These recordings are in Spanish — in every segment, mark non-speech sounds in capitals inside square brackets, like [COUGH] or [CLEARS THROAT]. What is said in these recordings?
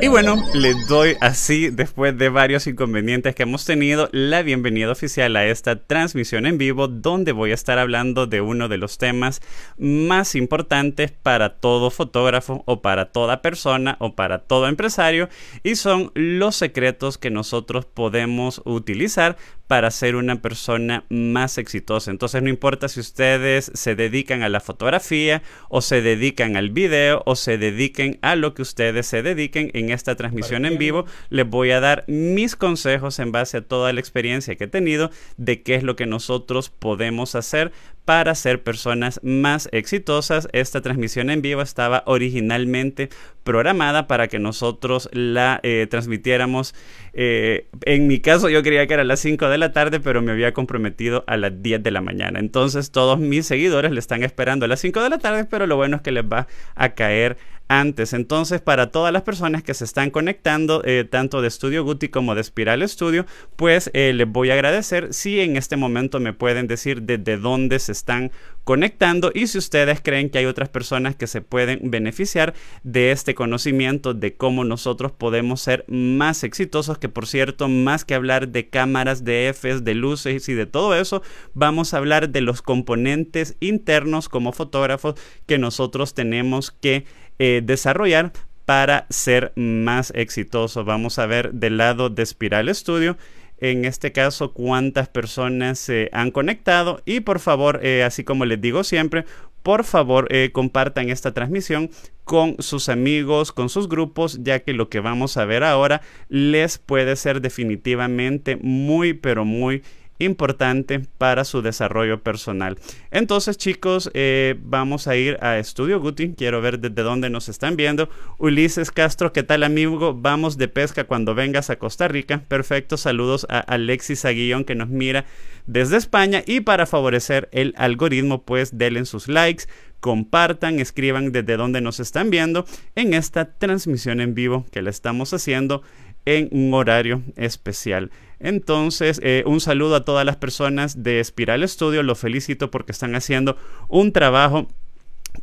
Y bueno, les doy así, después de varios inconvenientes que hemos tenido, la bienvenida oficial a esta transmisión en vivo donde voy a estar hablando de uno de los temas más importantes para todo fotógrafo o para toda persona o para todo empresario y son los secretos que nosotros podemos utilizar para ser una persona más exitosa. Entonces no importa si ustedes se dedican a la fotografía o se dedican al video o se dediquen a lo que ustedes se dediquen en esta transmisión en vivo les voy a dar mis consejos en base a toda la experiencia que he tenido de qué es lo que nosotros podemos hacer para ser personas más exitosas. Esta transmisión en vivo estaba originalmente programada para que nosotros la eh, transmitiéramos. Eh, en mi caso yo quería que era a las 5 de la tarde, pero me había comprometido a las 10 de la mañana. Entonces todos mis seguidores le están esperando a las 5 de la tarde, pero lo bueno es que les va a caer antes. Entonces, para todas las personas que se están conectando, eh, tanto de Estudio Guti como de Espiral Studio, pues eh, les voy a agradecer si en este momento me pueden decir desde dónde se están conectando y si ustedes creen que hay otras personas que se pueden beneficiar de este conocimiento de cómo nosotros podemos ser más exitosos, que por cierto, más que hablar de cámaras, de Fs, e de luces y de todo eso, vamos a hablar de los componentes internos como fotógrafos que nosotros tenemos que eh, desarrollar para ser más exitoso. Vamos a ver del lado de Spiral Studio en este caso cuántas personas se han conectado y por favor, eh, así como les digo siempre, por favor eh, compartan esta transmisión con sus amigos, con sus grupos, ya que lo que vamos a ver ahora les puede ser definitivamente muy, pero muy importante para su desarrollo personal. Entonces, chicos, eh, vamos a ir a Estudio Guti. Quiero ver desde dónde nos están viendo. Ulises Castro, ¿qué tal, amigo? Vamos de pesca cuando vengas a Costa Rica. Perfecto. Saludos a Alexis Aguillón que nos mira desde España. Y para favorecer el algoritmo, pues denle sus likes, compartan, escriban desde dónde nos están viendo en esta transmisión en vivo que la estamos haciendo en un horario especial. Entonces, eh, un saludo a todas las personas de Espiral Studio, los felicito porque están haciendo un trabajo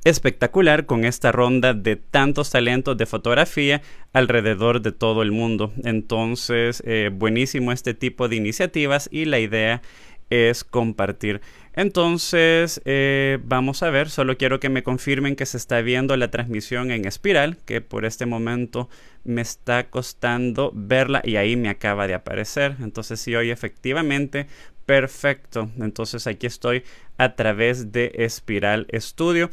espectacular con esta ronda de tantos talentos de fotografía alrededor de todo el mundo. Entonces, eh, buenísimo este tipo de iniciativas y la idea es compartir. Entonces, eh, vamos a ver, solo quiero que me confirmen que se está viendo la transmisión en espiral, que por este momento me está costando verla y ahí me acaba de aparecer. Entonces, si sí, hoy efectivamente, perfecto. Entonces, aquí estoy a través de Espiral estudio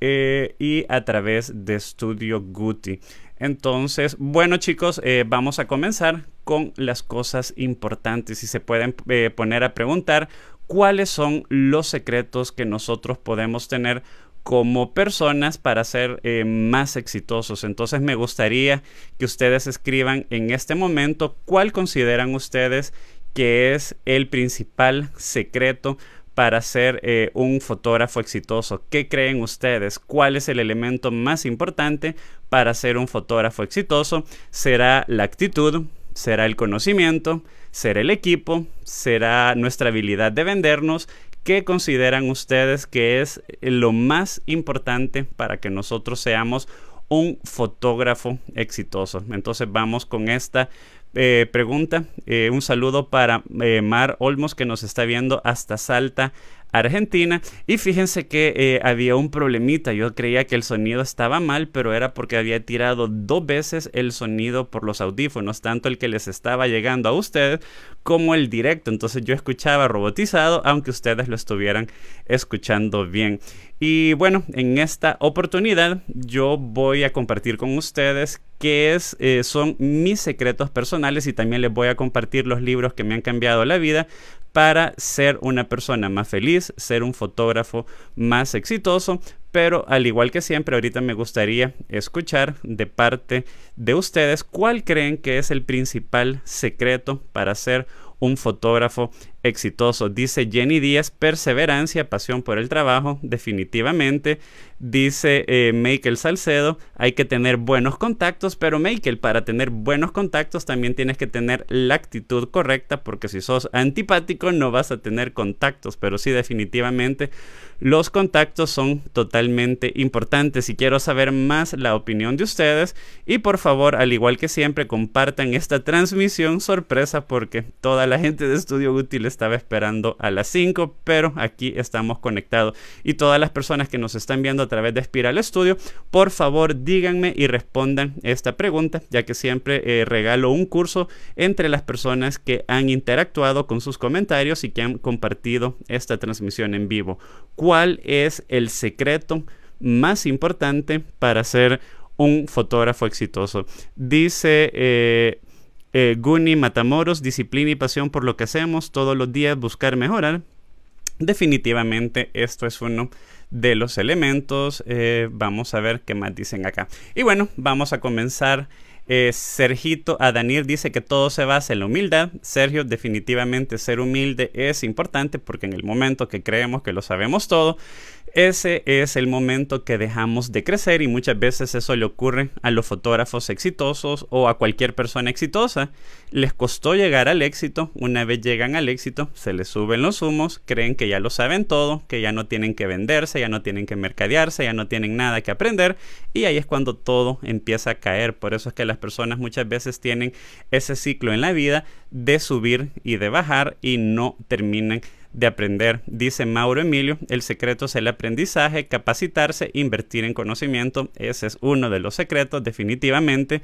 eh, y a través de estudio Guti. Entonces, bueno chicos, eh, vamos a comenzar con las cosas importantes y se pueden eh, poner a preguntar cuáles son los secretos que nosotros podemos tener como personas para ser eh, más exitosos. Entonces me gustaría que ustedes escriban en este momento cuál consideran ustedes que es el principal secreto para ser eh, un fotógrafo exitoso? ¿Qué creen ustedes? ¿Cuál es el elemento más importante para ser un fotógrafo exitoso? ¿Será la actitud? ¿Será el conocimiento? ¿Será el equipo? ¿Será nuestra habilidad de vendernos? ¿Qué consideran ustedes que es lo más importante para que nosotros seamos un fotógrafo exitoso? Entonces vamos con esta eh, pregunta. Eh, un saludo para eh, Mar Olmos que nos está viendo hasta Salta, Argentina. Y fíjense que había un problemita. Yo creía que el sonido estaba mal, pero era porque había tirado dos veces el sonido por los audífonos, tanto el que les estaba llegando a ustedes como el directo. Entonces yo escuchaba robotizado, aunque ustedes lo estuvieran escuchando bien. Y bueno, en esta oportunidad yo voy a compartir con ustedes qué es, eh, son mis secretos personales y también les voy a compartir los libros que me han cambiado la vida para ser una persona más feliz, ser un fotógrafo más exitoso, pero al igual que siempre, ahorita me gustaría escuchar de parte de ustedes cuál creen que es el principal secreto para ser un fotógrafo exitoso, Dice Jenny Díaz, perseverancia, pasión por el trabajo, definitivamente. Dice eh, Michael Salcedo, hay que tener buenos contactos, pero Michael, para tener buenos contactos también tienes que tener la actitud correcta, porque si sos antipático no vas a tener contactos, pero sí definitivamente los contactos son totalmente importantes y quiero saber más la opinión de ustedes y por favor, al igual que siempre, compartan esta transmisión sorpresa porque toda la gente de Estudio útiles estaba esperando a las 5, pero aquí estamos conectados. Y todas las personas que nos están viendo a través de Espiral Studio, por favor díganme y respondan esta pregunta, ya que siempre eh, regalo un curso entre las personas que han interactuado con sus comentarios y que han compartido esta transmisión en vivo. ¿Cuál es el secreto más importante para ser un fotógrafo exitoso? Dice... Eh, eh, Guni Matamoros, disciplina y pasión por lo que hacemos, todos los días buscar mejorar. Definitivamente esto es uno de los elementos. Eh, vamos a ver qué más dicen acá. Y bueno, vamos a comenzar. Eh, a Daniel dice que todo se basa en la humildad. Sergio, definitivamente ser humilde es importante porque en el momento que creemos que lo sabemos todo, ese es el momento que dejamos de crecer y muchas veces eso le ocurre a los fotógrafos exitosos o a cualquier persona exitosa. Les costó llegar al éxito, una vez llegan al éxito se les suben los humos, creen que ya lo saben todo, que ya no tienen que venderse, ya no tienen que mercadearse, ya no tienen nada que aprender y ahí es cuando todo empieza a caer. Por eso es que las personas muchas veces tienen ese ciclo en la vida de subir y de bajar y no terminan de aprender. Dice Mauro Emilio, el secreto es el aprendizaje, capacitarse, invertir en conocimiento. Ese es uno de los secretos, definitivamente.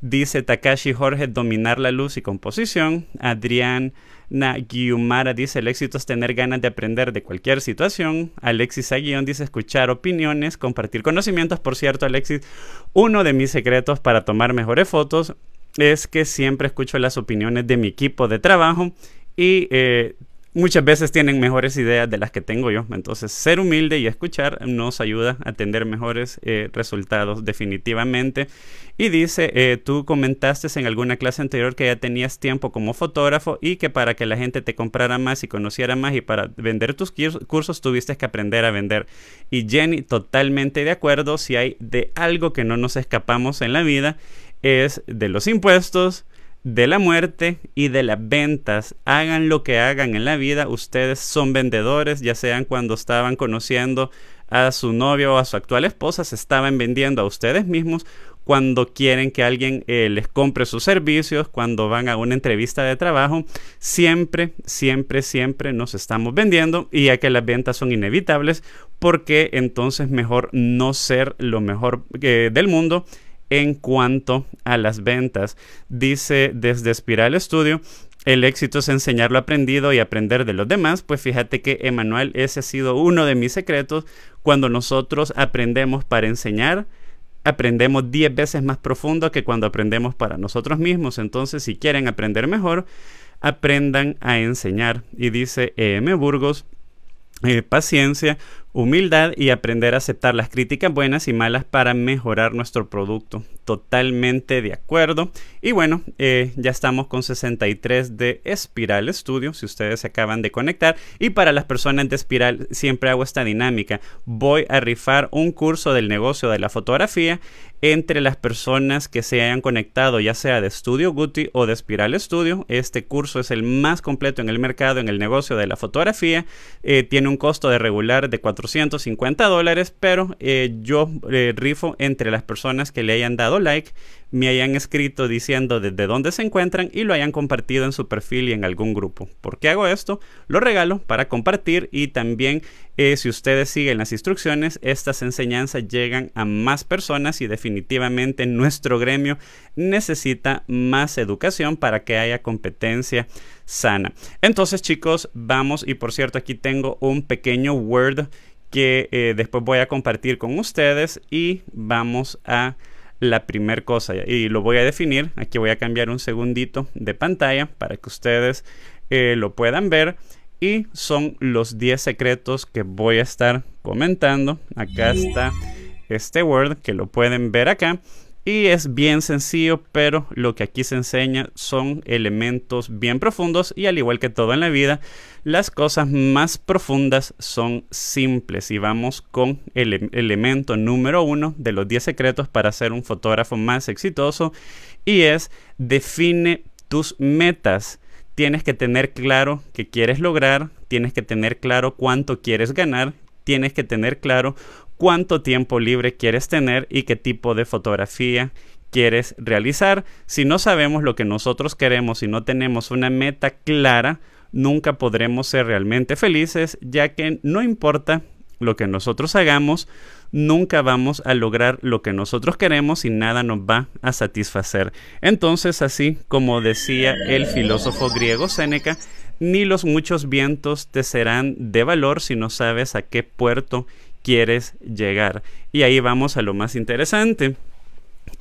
Dice Takashi Jorge, dominar la luz y composición. Adrián Guiumara dice, el éxito es tener ganas de aprender de cualquier situación. Alexis Aguión dice, escuchar opiniones, compartir conocimientos. Por cierto, Alexis, uno de mis secretos para tomar mejores fotos es que siempre escucho las opiniones de mi equipo de trabajo y eh, muchas veces tienen mejores ideas de las que tengo yo. Entonces, ser humilde y escuchar nos ayuda a tener mejores eh, resultados definitivamente. Y dice, eh, tú comentaste en alguna clase anterior que ya tenías tiempo como fotógrafo y que para que la gente te comprara más y conociera más y para vender tus cursos tuviste que aprender a vender. Y Jenny, totalmente de acuerdo, si hay de algo que no nos escapamos en la vida, es de los impuestos, de la muerte y de las ventas. Hagan lo que hagan en la vida, ustedes son vendedores, ya sean cuando estaban conociendo a su novio o a su actual esposa, se estaban vendiendo a ustedes mismos cuando quieren que alguien eh, les compre sus servicios, cuando van a una entrevista de trabajo, siempre, siempre, siempre nos estamos vendiendo y ya que las ventas son inevitables, porque entonces mejor no ser lo mejor eh, del mundo en cuanto a las ventas. Dice desde Spiral Studio el éxito es enseñar lo aprendido y aprender de los demás, pues fíjate que Emanuel, ese ha sido uno de mis secretos. Cuando nosotros aprendemos para enseñar, aprendemos 10 veces más profundo que cuando aprendemos para nosotros mismos. Entonces, si quieren aprender mejor, aprendan a enseñar. Y dice E.M. Burgos, eh, paciencia, humildad y aprender a aceptar las críticas buenas y malas para mejorar nuestro producto totalmente de acuerdo. Y bueno, eh, ya estamos con 63 de Espiral Studio, si ustedes se acaban de conectar. Y para las personas de Espiral, siempre hago esta dinámica. Voy a rifar un curso del negocio de la fotografía entre las personas que se hayan conectado, ya sea de Studio Guti o de Espiral Studio. Este curso es el más completo en el mercado, en el negocio de la fotografía. Eh, tiene un costo de regular de 450 dólares, pero eh, yo rifo entre las personas que le hayan dado like, me hayan escrito diciendo desde dónde se encuentran y lo hayan compartido en su perfil y en algún grupo. ¿Por qué hago esto? Lo regalo para compartir y también eh, si ustedes siguen las instrucciones, estas enseñanzas llegan a más personas y definitivamente nuestro gremio necesita más educación para que haya competencia sana. Entonces chicos, vamos y por cierto aquí tengo un pequeño Word que eh, después voy a compartir con ustedes y vamos a la primera cosa. Y lo voy a definir. Aquí voy a cambiar un segundito de pantalla para que ustedes eh, lo puedan ver. Y son los 10 secretos que voy a estar comentando. Acá está este Word que lo pueden ver acá. Y es bien sencillo, pero lo que aquí se enseña son elementos bien profundos y al igual que todo en la vida, las cosas más profundas son simples. Y vamos con el elemento número uno de los 10 secretos para ser un fotógrafo más exitoso y es define tus metas tienes que tener claro qué quieres lograr, tienes que tener claro cuánto quieres ganar, tienes que tener claro cuánto tiempo libre quieres tener y qué tipo de fotografía quieres realizar. Si no sabemos lo que nosotros queremos y no tenemos una meta clara, nunca podremos ser realmente felices, ya que no importa lo que nosotros hagamos, nunca vamos a lograr lo que nosotros queremos y nada nos va a satisfacer. Entonces, así como decía el filósofo griego Séneca, ni los muchos vientos te serán de valor si no sabes a qué puerto quieres llegar. Y ahí vamos a lo más interesante.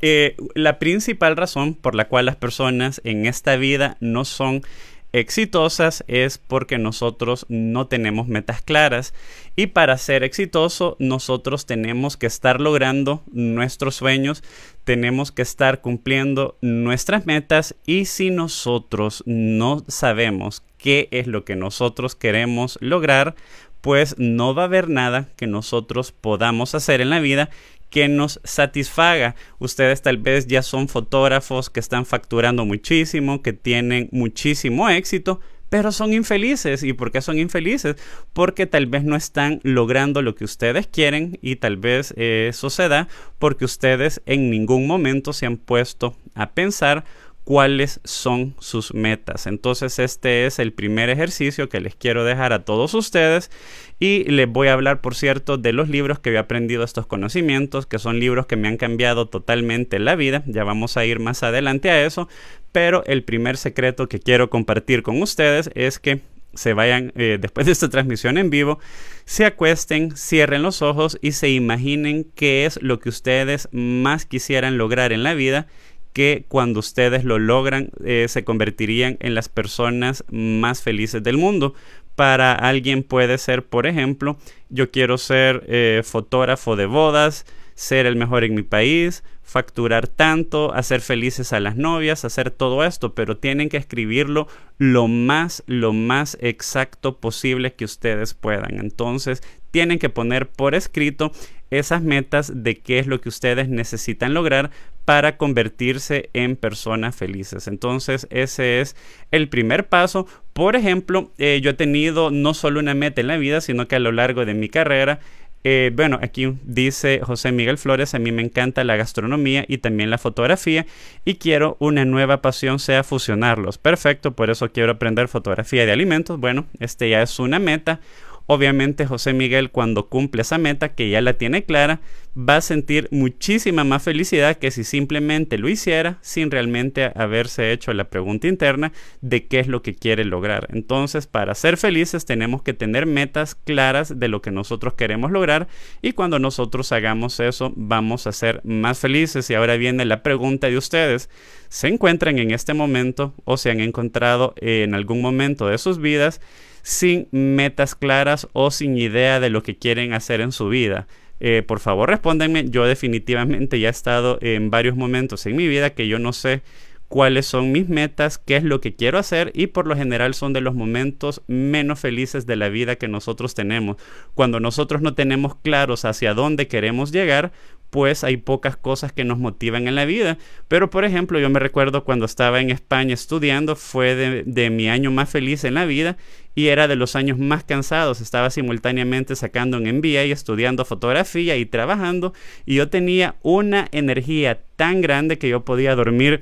Eh, la principal razón por la cual las personas en esta vida no son exitosas es porque nosotros no tenemos metas claras y para ser exitoso nosotros tenemos que estar logrando nuestros sueños, tenemos que estar cumpliendo nuestras metas y si nosotros no sabemos qué es lo que nosotros queremos lograr, pues no va a haber nada que nosotros podamos hacer en la vida que nos satisfaga. Ustedes tal vez ya son fotógrafos que están facturando muchísimo, que tienen muchísimo éxito, pero son infelices. ¿Y por qué son infelices? Porque tal vez no están logrando lo que ustedes quieren y tal vez eh, eso se da porque ustedes en ningún momento se han puesto a pensar cuáles son sus metas. Entonces este es el primer ejercicio que les quiero dejar a todos ustedes y les voy a hablar, por cierto, de los libros que he aprendido estos conocimientos, que son libros que me han cambiado totalmente la vida. Ya vamos a ir más adelante a eso, pero el primer secreto que quiero compartir con ustedes es que se vayan eh, después de esta transmisión en vivo, se acuesten, cierren los ojos y se imaginen qué es lo que ustedes más quisieran lograr en la vida que cuando ustedes lo logran eh, se convertirían en las personas más felices del mundo. Para alguien puede ser, por ejemplo, yo quiero ser eh, fotógrafo de bodas, ser el mejor en mi país, facturar tanto, hacer felices a las novias, hacer todo esto, pero tienen que escribirlo lo más, lo más exacto posible que ustedes puedan. Entonces, tienen que poner por escrito esas metas de qué es lo que ustedes necesitan lograr para convertirse en personas felices. Entonces ese es el primer paso. Por ejemplo, eh, yo he tenido no solo una meta en la vida, sino que a lo largo de mi carrera eh, bueno, aquí dice José Miguel Flores, a mí me encanta la gastronomía y también la fotografía y quiero una nueva pasión, sea fusionarlos. Perfecto, por eso quiero aprender fotografía de alimentos. Bueno, este ya es una meta. Obviamente José Miguel cuando cumple esa meta, que ya la tiene clara, va a sentir muchísima más felicidad que si simplemente lo hiciera sin realmente haberse hecho la pregunta interna de qué es lo que quiere lograr. Entonces, para ser felices tenemos que tener metas claras de lo que nosotros queremos lograr y cuando nosotros hagamos eso vamos a ser más felices. Y ahora viene la pregunta de ustedes. ¿Se encuentran en este momento o se han encontrado en algún momento de sus vidas? sin metas claras o sin idea de lo que quieren hacer en su vida. Eh, por favor, respóndanme. Yo definitivamente ya he estado en varios momentos en mi vida que yo no sé cuáles son mis metas, qué es lo que quiero hacer y por lo general son de los momentos menos felices de la vida que nosotros tenemos. Cuando nosotros no tenemos claros hacia dónde queremos llegar, pues hay pocas cosas que nos motivan en la vida. Pero por ejemplo, yo me recuerdo cuando estaba en España estudiando, fue de, mi año más feliz en la vida y era de los años más cansados. Estaba simultáneamente sacando un MBA y estudiando fotografía y trabajando y yo tenía una energía tan grande que yo podía dormir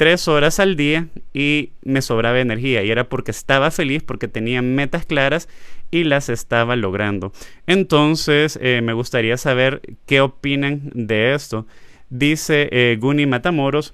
tres horas al día y me sobraba energía. Y era porque estaba feliz, porque tenía metas claras y las estaba logrando. Entonces, eh, me gustaría saber qué opinan de esto. Dice eh, Guni Matamoros,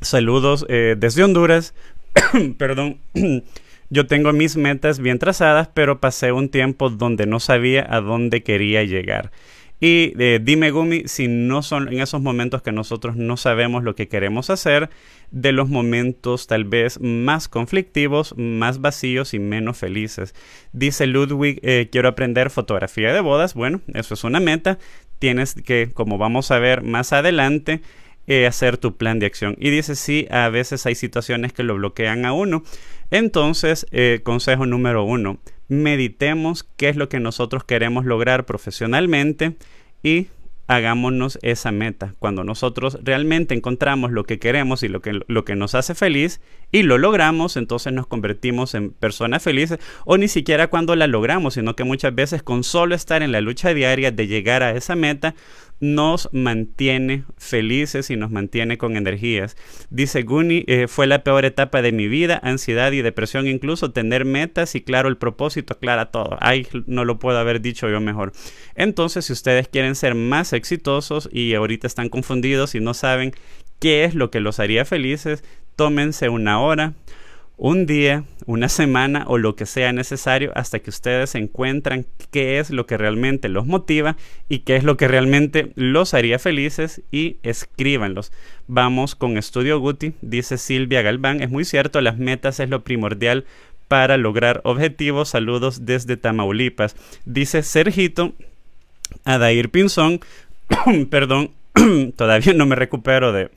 saludos eh, desde Honduras. [COUGHS] Perdón. [COUGHS] Yo tengo mis metas bien trazadas, pero pasé un tiempo donde no sabía a dónde quería llegar. Y eh, dime, Gumi, si no son en esos momentos que nosotros no sabemos lo que queremos hacer, de los momentos tal vez más conflictivos, más vacíos y menos felices. Dice Ludwig, eh, quiero aprender fotografía de bodas. Bueno, eso es una meta. Tienes que, como vamos a ver más adelante, eh, hacer tu plan de acción. Y dice, sí, a veces hay situaciones que lo bloquean a uno. Entonces, consejo número uno, meditemos qué es lo que nosotros queremos lograr profesionalmente y hagámonos esa meta. Cuando nosotros realmente encontramos lo que queremos y lo que, lo que nos hace feliz y lo logramos, entonces nos convertimos en personas felices o ni siquiera cuando la logramos, sino que muchas veces con solo estar en la lucha diaria de llegar a esa meta, nos mantiene felices y nos mantiene con energías. Dice Guni, eh, fue la peor etapa de mi vida, ansiedad y depresión incluso, tener metas y claro el propósito, aclara todo. Ay, no lo puedo haber dicho yo mejor. Entonces, si ustedes quieren ser más exitosos y ahorita están confundidos y no saben qué es lo que los haría felices, tómense una hora un día, una semana o lo que sea necesario hasta que ustedes encuentran qué es lo que realmente los motiva y qué es lo que realmente los haría felices y escríbanlos. Vamos con Estudio Guti, dice Silvia Galván, es muy cierto, las metas es lo primordial para lograr objetivos. Saludos desde Tamaulipas. Dice Sergito Adair Pinzón, [COUGHS] perdón, [COUGHS] todavía no me recupero de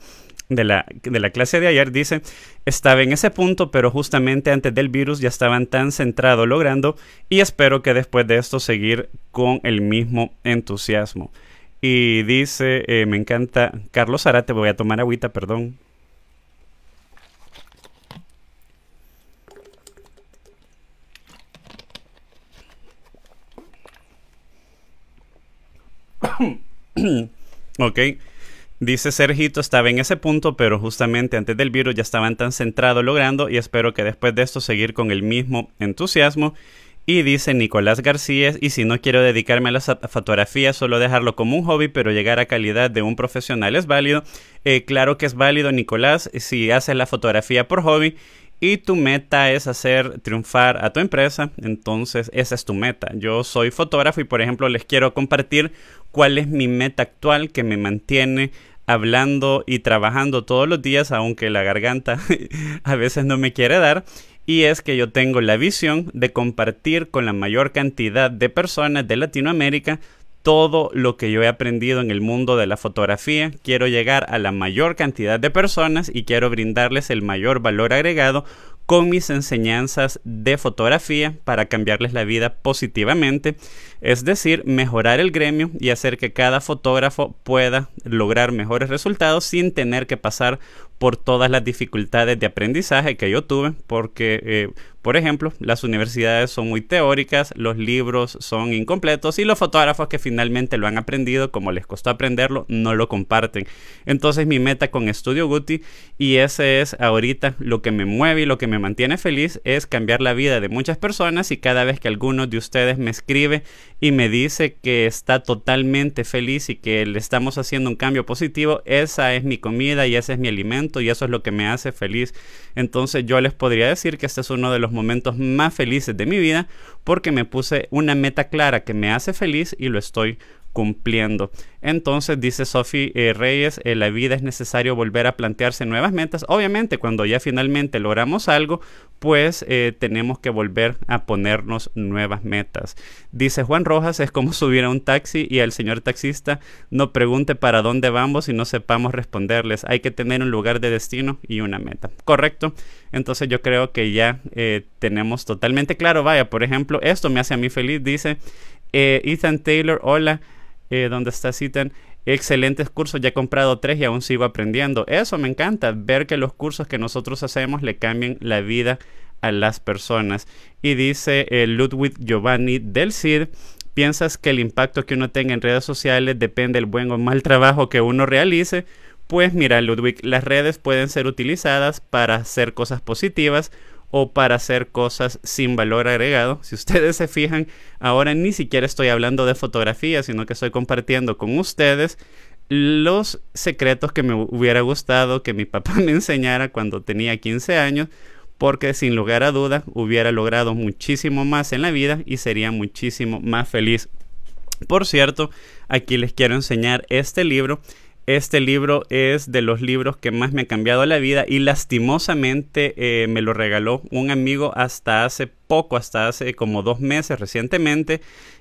de la, clase de ayer dice, estaba en ese punto, pero justamente antes del virus ya estaban tan centrados logrando y espero que después de esto seguir con el mismo entusiasmo. Y dice, eh, me encanta, Carlos te voy a tomar agüita, perdón. [COUGHS] ok. Dice Sergito, estaba en ese punto, pero justamente antes del virus ya estaban tan centrados logrando y espero que después de esto seguir con el mismo entusiasmo. Y dice Nicolás García, y si no quiero dedicarme a la fotografía, solo dejarlo como un hobby, pero llegar a calidad de un profesional es válido. Eh, claro que es válido, Nicolás, si haces la fotografía por hobby y tu meta es hacer triunfar a tu empresa, entonces esa es tu meta. Yo soy fotógrafo y por ejemplo les quiero compartir cuál es mi meta actual que me mantiene hablando y trabajando todos los días, aunque la garganta [LAUGHS] a veces no me quiere dar, y es que yo tengo la visión de compartir con la mayor cantidad de personas de Latinoamérica todo lo que yo he aprendido en el mundo de la fotografía. Quiero llegar a la mayor cantidad de personas y quiero brindarles el mayor valor agregado con mis enseñanzas de fotografía para cambiarles la vida positivamente es decir, mejorar el gremio y hacer que cada fotógrafo pueda lograr mejores resultados sin tener que pasar por todas las dificultades de aprendizaje que yo tuve, porque, eh, por ejemplo, las universidades son muy teóricas, los libros son incompletos y los fotógrafos que finalmente lo han aprendido, como les costó aprenderlo, no lo comparten. Entonces mi meta con Estudio Guti, y ese es ahorita lo que me mueve y lo que me mantiene feliz, es cambiar la vida de muchas personas y cada vez que alguno de ustedes me escribe, y me dice que está totalmente feliz y que le estamos haciendo un cambio positivo, esa es mi comida y ese es mi alimento y eso es lo que me hace feliz. Entonces yo les podría decir que este es uno de los momentos más felices de mi vida porque me puse una meta clara que me hace feliz y lo estoy cumpliendo. Entonces, dice Sophie eh, Reyes, en eh, la vida es necesario volver a plantearse nuevas metas. Obviamente, cuando ya finalmente logramos algo, pues eh, tenemos que volver a ponernos nuevas metas. Dice Juan Rojas, es como [LAUGHS] subir a un taxi y al señor taxista no pregunte para dónde vamos y no sepamos responderles. Hay que tener un lugar de destino y una meta. Correcto. Entonces yo creo que ya tenemos totalmente claro. Vaya, por ejemplo, esto me hace a mí feliz. Dice Ethan Taylor, hola. Eh, donde está citan excelentes cursos, ya he comprado tres y aún sigo aprendiendo. Eso me encanta, ver que los cursos que nosotros hacemos le cambian la vida a las personas. Y dice eh, Ludwig Giovanni del CID, piensas que el impacto que uno tenga en redes sociales depende del buen o mal trabajo que uno realice. Pues mira, Ludwig, las redes pueden ser utilizadas para hacer cosas positivas o para hacer cosas sin valor agregado. Si ustedes se fijan, ahora ni siquiera estoy hablando de fotografía, sino que estoy compartiendo con ustedes los secretos que me hubiera gustado que mi papá [LAUGHS] me enseñara cuando tenía 15 años, porque sin lugar a duda hubiera logrado muchísimo más en la vida y sería muchísimo más feliz. Por cierto, aquí les quiero enseñar este libro este libro es de los libros que más me ha cambiado la vida y lastimosamente eh, me lo regaló un amigo hasta hace poco, hasta hace como dos meses recientemente.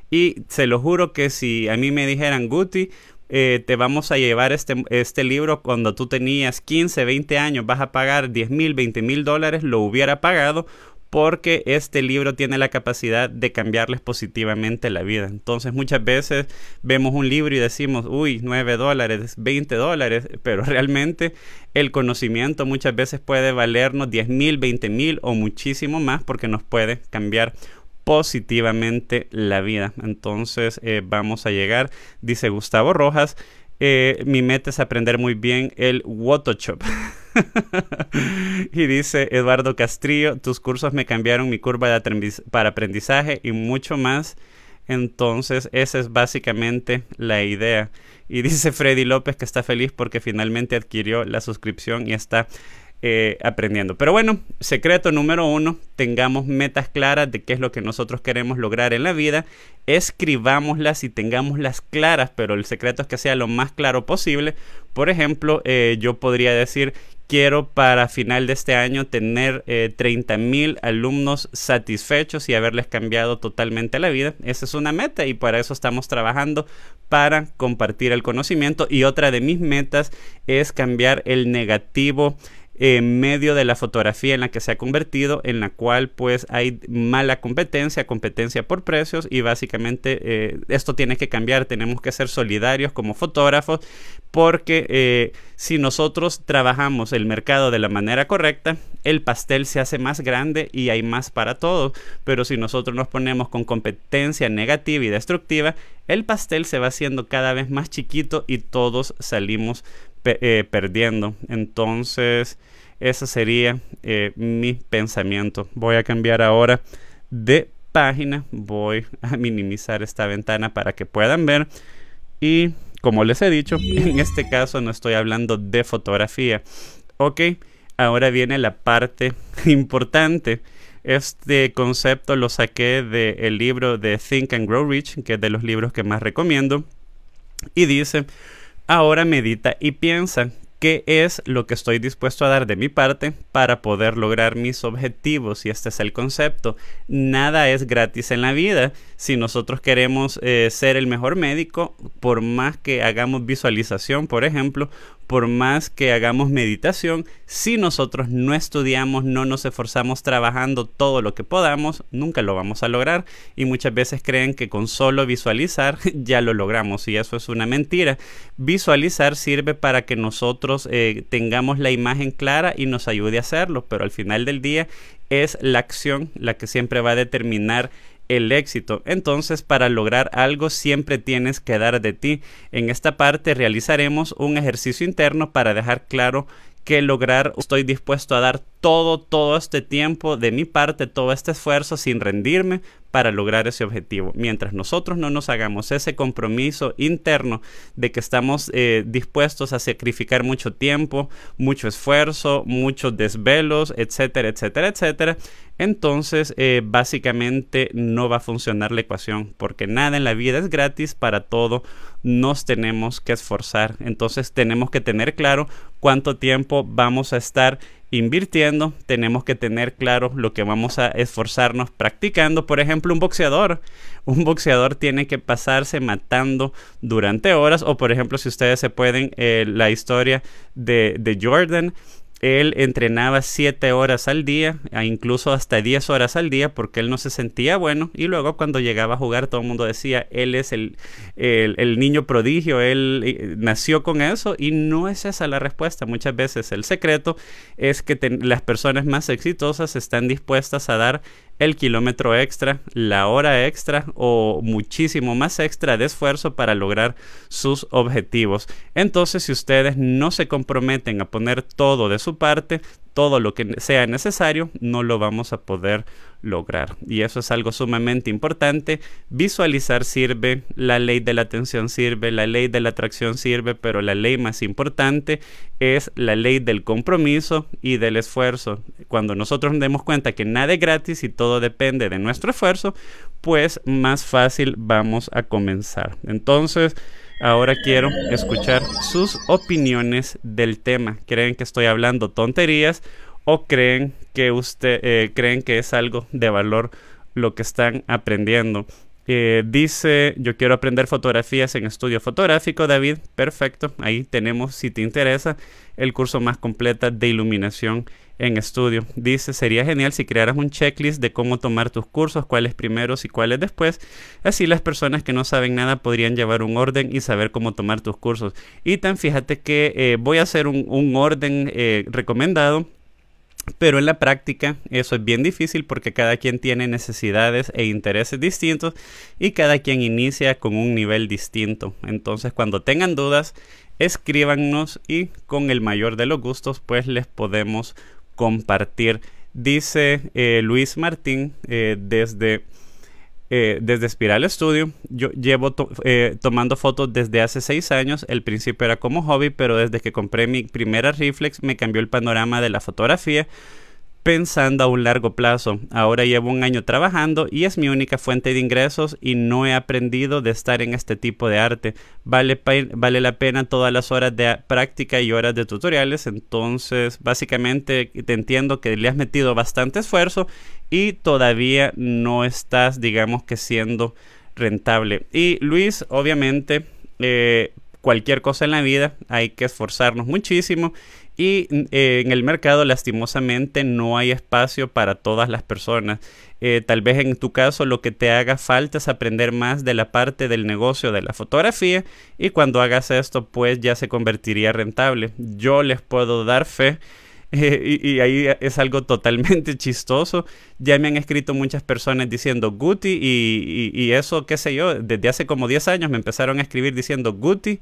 Y se lo juro que si a mí me dijeran, Guti, eh, te vamos a llevar este, este libro cuando tú tenías 15, 20 años, vas a pagar 10 mil, 20 mil dólares, lo hubiera pagado porque este libro tiene la capacidad de cambiarles positivamente la vida. Entonces muchas veces vemos un libro y decimos, uy, 9 dólares, 20 dólares, pero realmente el conocimiento muchas veces puede valernos 10 mil, 20 mil o muchísimo más porque nos puede cambiar positivamente la vida. Entonces eh, vamos a llegar, dice Gustavo Rojas, eh, mi meta es aprender muy bien el Photoshop. [LAUGHS] y dice Eduardo Castrillo, tus cursos me cambiaron mi curva para aprendizaje y mucho más. Entonces, esa es básicamente la idea. Y dice Freddy López que está feliz porque finalmente adquirió la suscripción y está eh, aprendiendo. Pero bueno, secreto número uno, tengamos metas claras de qué es lo que nosotros queremos lograr en la vida, escribámoslas y tengámoslas claras, pero el secreto es que sea lo más claro posible. Por ejemplo, eh, yo podría decir, quiero para final de este año tener eh, mil alumnos satisfechos y haberles cambiado totalmente la vida. Esa es una meta y para eso estamos trabajando para compartir el conocimiento. Y otra de mis metas es cambiar el negativo en medio de la fotografía en la que se ha convertido, en la cual pues hay mala competencia, competencia por precios y básicamente eh, esto tiene que cambiar, tenemos que ser solidarios como fotógrafos porque eh, si nosotros trabajamos el mercado de la manera correcta, el pastel se hace más grande y hay más para todos, pero si nosotros nos ponemos con competencia negativa y destructiva, el pastel se va haciendo cada vez más chiquito y todos salimos eh, perdiendo. Entonces, ese sería eh, mi pensamiento. Voy a cambiar ahora de página. Voy a [LAUGHS] minimizar esta ventana para que puedan ver. Y como les he dicho, [LAUGHS] en este caso no estoy hablando de fotografía. Ok, ahora viene la parte [LAUGHS] importante. Este concepto lo saqué del libro de Think and Grow Rich, que es de los libros que más recomiendo. Y dice, ahora medita y piensa qué es lo que estoy dispuesto a dar de mi parte para poder lograr mis objetivos. Y este es el concepto. Nada es gratis en la vida. Si nosotros queremos eh, ser el mejor médico, por más que hagamos visualización, por ejemplo, por más que hagamos meditación, si nosotros no estudiamos, no nos esforzamos trabajando todo lo que podamos, nunca lo vamos a lograr. Y muchas veces creen que con solo visualizar [LAUGHS] ya lo logramos y eso es una mentira. Visualizar sirve para que nosotros eh, tengamos la imagen clara y nos ayude a hacerlo, pero al final del día es la acción la que siempre va a determinar el éxito. Entonces, para lograr algo siempre tienes que dar de ti. En esta parte realizaremos un ejercicio interno para dejar claro que lograr estoy dispuesto a dar todo, todo este tiempo, de mi parte, todo este esfuerzo sin rendirme para lograr ese objetivo. Mientras nosotros no nos hagamos ese compromiso interno de que estamos eh, dispuestos a sacrificar mucho tiempo, mucho esfuerzo, muchos desvelos, etcétera, etcétera, etcétera, entonces eh, básicamente no va a funcionar la ecuación porque nada en la vida es gratis, para todo nos tenemos que esforzar. Entonces tenemos que tener claro cuánto tiempo vamos a estar invirtiendo, tenemos que tener claro lo que vamos a esforzarnos practicando. Por ejemplo, un boxeador. Un boxeador tiene que pasarse matando durante horas. O por ejemplo, si ustedes se pueden, eh, la historia de Jordan él entrenaba 7 horas al día, incluso hasta 10 horas al día, porque él no se sentía bueno. Y luego cuando llegaba a jugar, todo el mundo decía, él es el, el, niño prodigio, él eh, nació con eso. Y no es esa la respuesta. Muchas veces el secreto es que las personas más exitosas están dispuestas a dar el kilómetro extra, la hora extra o muchísimo más extra de esfuerzo para lograr sus objetivos. Entonces, si ustedes no se comprometen a poner todo de su parte, todo lo que sea necesario, no lo vamos a poder lograr. Y eso es algo sumamente importante. Visualizar sirve, la ley de la atención sirve, la ley de la atracción sirve, pero la ley más importante es la ley del compromiso y del esfuerzo. Cuando nosotros nos demos cuenta que nada es gratis y todo depende de nuestro esfuerzo, pues más fácil vamos a comenzar. Entonces, Ahora quiero escuchar sus opiniones del tema. ¿Creen que estoy hablando tonterías o creen que usted eh, creen que es algo de valor lo que están aprendiendo? Eh, dice, yo quiero aprender fotografías en estudio fotográfico, David. Perfecto, ahí tenemos, si te interesa, el curso más completo de iluminación en estudio. Dice, sería genial si crearas un checklist de cómo tomar tus cursos, cuáles primeros y cuáles después. Así las personas que no saben nada podrían llevar un orden y saber cómo tomar tus cursos. Y tan fíjate que eh, voy a hacer un, orden eh, recomendado pero en la práctica eso es bien difícil porque cada quien tiene necesidades e intereses distintos y cada quien inicia con un nivel distinto. Entonces cuando tengan dudas, escríbanos y con el mayor de los gustos pues les podemos compartir. Dice eh, Luis Martín eh, desde, eh, desde Spiral Studio, yo llevo tomando fotos desde hace seis años, el principio era como hobby, pero desde que compré mi primera reflex me cambió el panorama de la fotografía pensando a un largo plazo. Ahora llevo un año trabajando y es mi única fuente de ingresos y no he aprendido de estar en este tipo de arte. Vale, la pena todas las horas de práctica y horas de tutoriales. Entonces, básicamente te entiendo que le has metido bastante esfuerzo y todavía no estás, digamos que siendo rentable. Y Luis, obviamente, eh, cualquier cosa en la vida hay que esforzarnos muchísimo y eh, en el mercado lastimosamente no hay espacio para todas las personas. Eh, tal vez en tu caso lo que te haga falta es aprender más de la parte del negocio de la fotografía y cuando hagas esto pues ya se convertiría rentable. Yo les puedo dar fe. [LAUGHS] Eh, y, ahí es algo totalmente [LAUGHS] chistoso. Ya me han escrito muchas personas diciendo Guti y, y, eso, qué sé yo, desde hace como 10 años me empezaron a escribir diciendo Guti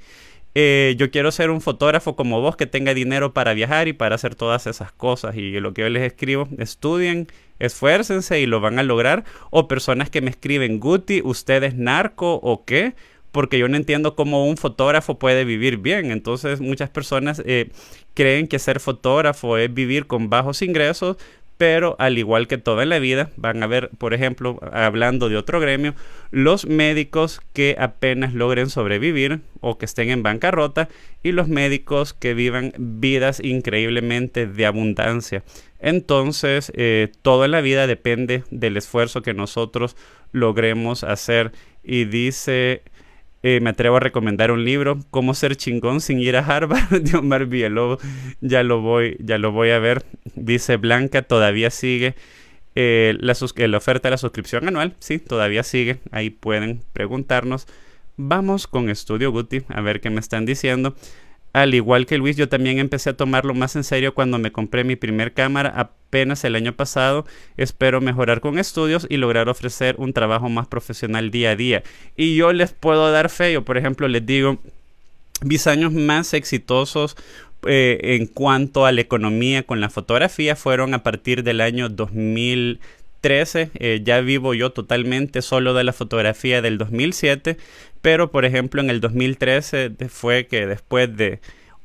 eh, yo quiero ser un fotógrafo como vos que tenga dinero para viajar y para hacer todas esas cosas. Y lo que yo les escribo, estudien, esfuércense y lo van a lograr. O personas que me escriben, Guti, ¿usted es narco o qué? Porque yo no entiendo cómo un fotógrafo puede vivir bien. Entonces muchas personas eh, creen que ser fotógrafo es vivir con bajos ingresos pero al igual que toda la vida, van a ver, por ejemplo, hablando de otro gremio, los médicos que apenas logren sobrevivir o que estén en bancarrota y los médicos que vivan vidas increíblemente de abundancia. Entonces, eh, todo en la vida depende del esfuerzo que nosotros logremos hacer. Y dice eh, me atrevo a recomendar un libro, Cómo ser chingón sin ir a Harvard, [LAUGHS] de Omar Villalobos. Ya lo voy, ya lo voy a ver. Dice Blanca, todavía sigue eh, la, eh, la oferta de la suscripción anual. Sí, todavía sigue. Ahí pueden preguntarnos. Vamos con Estudio Guti, a ver qué me están diciendo. Al igual que Luis, yo también empecé a tomarlo más en serio cuando me compré mi primer cámara apenas el año pasado. Espero mejorar con estudios y lograr ofrecer un trabajo más profesional día a día. Y yo les puedo dar fe, yo por ejemplo les digo, mis años más exitosos eh, en cuanto a la economía con la fotografía fueron a partir del año 2000. 13, eh, ya vivo yo totalmente solo de la fotografía del 2007, pero por ejemplo en el 2013 fue que después de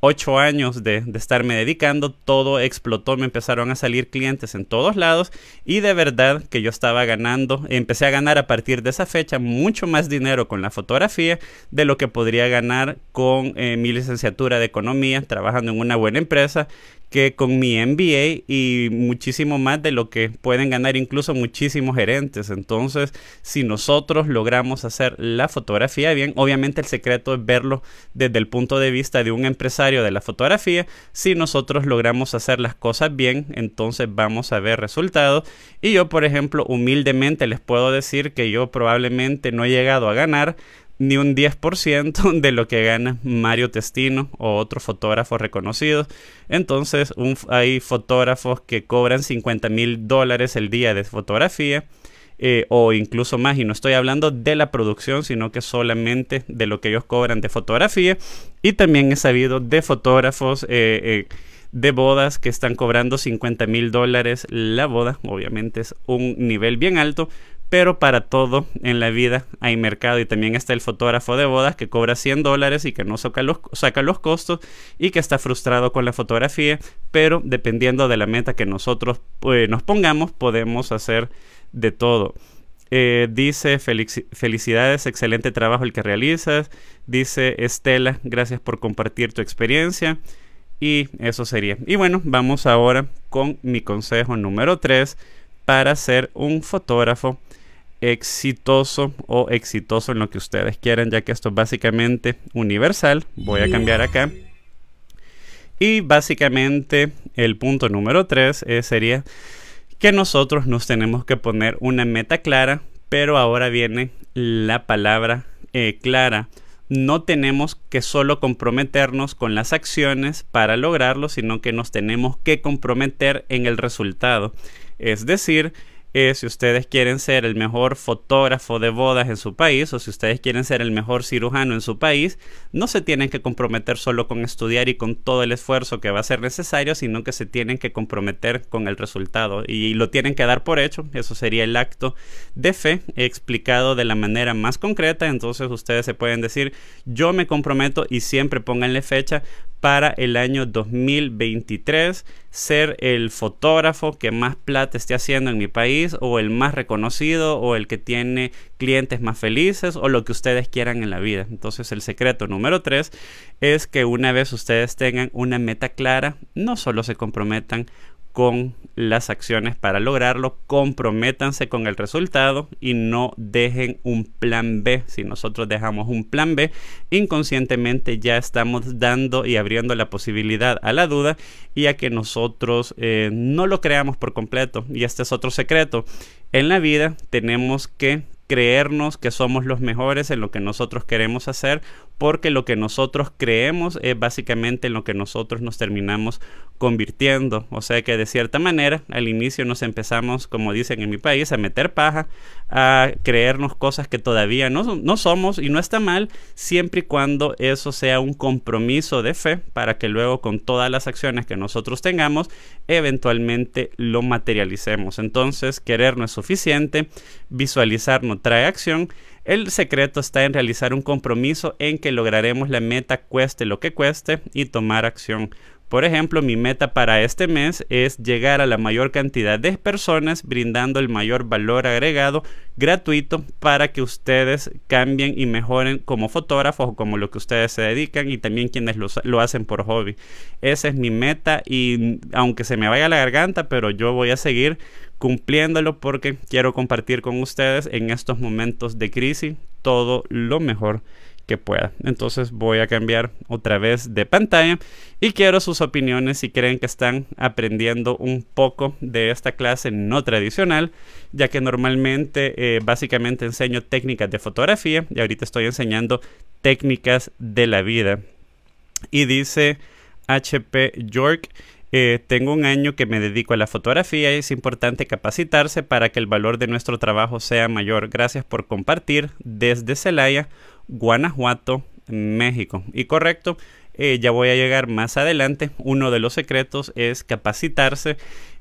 ocho años de, de, estarme dedicando, todo explotó, me empezaron a salir clientes en todos lados y de verdad que yo estaba ganando, empecé a ganar a partir de esa fecha mucho más dinero con la fotografía de lo que podría ganar con eh, mi licenciatura de economía, trabajando en una buena empresa que con mi MBA y muchísimo más de lo que pueden ganar incluso muchísimos gerentes. Entonces, si nosotros logramos hacer la fotografía bien, obviamente el secreto es verlo desde el punto de vista de un empresario de la fotografía. Si nosotros logramos hacer las cosas bien, entonces vamos a ver resultados. Y yo, por ejemplo, humildemente les puedo decir que yo probablemente no he llegado a ganar ni un 10% [LAUGHS] de lo que gana Mario Testino o otros fotógrafos reconocidos. Entonces hay fotógrafos que cobran 50 mil dólares el día de fotografía. Eh, o incluso más, y no estoy hablando de la producción, sino que solamente de lo que ellos cobran de fotografía. Y también he sabido de fotógrafos eh, eh, de bodas que están cobrando 50 mil dólares la boda. Obviamente es un nivel bien alto, pero para todo en la vida hay mercado y también está el fotógrafo de bodas que cobra 100 dólares y que no saca los, saca los costos y que está frustrado con la fotografía, pero dependiendo de la meta que nosotros eh, nos pongamos podemos hacer de todo. Eh, dice felicidades, excelente trabajo el que realizas. Dice Estela, gracias por compartir tu experiencia. Y eso sería. Y bueno, vamos ahora con mi consejo número 3 para ser un fotógrafo exitoso o exitoso en lo que ustedes quieran, ya que esto es básicamente universal. Voy a cambiar acá. Y básicamente el punto número 3 eh, sería que nosotros nos tenemos que poner una meta clara, pero ahora viene la palabra eh, clara. No tenemos que solo comprometernos con las acciones para lograrlo, sino que nos tenemos que comprometer en el resultado. Es decir, es si ustedes quieren ser el mejor fotógrafo de bodas en su país o si ustedes quieren ser el mejor cirujano en su país, no se tienen que comprometer solo con estudiar y con todo el esfuerzo que va a ser necesario, sino que se tienen que comprometer con el resultado y lo tienen que dar por hecho. Eso sería el acto de fe explicado de la manera más concreta. Entonces ustedes se pueden decir, yo me comprometo y siempre pónganle fecha para el año 2023 ser el fotógrafo que más plata esté haciendo en mi país o el más reconocido o el que tiene clientes más felices o lo que ustedes quieran en la vida. Entonces el secreto número 3 es que una vez ustedes tengan una meta clara, no solo se comprometan con las acciones para lograrlo, comprométanse con el resultado y no dejen un plan B. Si nosotros dejamos un plan B, inconscientemente ya estamos dando y abriendo la posibilidad a la duda y a que nosotros eh, no lo creamos por completo. Y este es otro secreto. En la vida tenemos que creernos que somos los mejores en lo que nosotros queremos hacer porque lo que nosotros creemos es básicamente en lo que nosotros nos terminamos convirtiendo. O sea que de cierta manera al inicio nos empezamos, como dicen en mi país, a meter paja, a creernos cosas que todavía no, no somos y no está mal siempre y cuando eso sea un compromiso de fe para que luego con todas las acciones que nosotros tengamos eventualmente lo materialicemos. Entonces querer no es suficiente, visualizar no trae acción el secreto está en realizar un compromiso en que lograremos la meta cueste lo que cueste y tomar acción. Por ejemplo, mi meta para este mes es llegar a la mayor cantidad de personas brindando el mayor valor agregado gratuito para que ustedes cambien y mejoren como fotógrafos o como lo que ustedes se dedican y también quienes lo, hacen por hobby. Esa es mi meta y aunque se me vaya la garganta, pero yo voy a seguir cumpliéndolo porque quiero compartir con ustedes en estos momentos de crisis todo lo mejor que pueda. Entonces voy a cambiar otra vez de pantalla y quiero sus opiniones si creen que están aprendiendo un poco de esta clase no tradicional, ya que normalmente eh, básicamente enseño técnicas de fotografía y ahorita estoy enseñando técnicas de la vida. Y dice HP York. Eh, tengo un año que me dedico a la fotografía y es importante capacitarse para que el valor de nuestro trabajo sea mayor. Gracias por compartir desde Celaya, Guanajuato, México. Y correcto, eh, ya voy a llegar más adelante. Uno de los secretos es capacitarse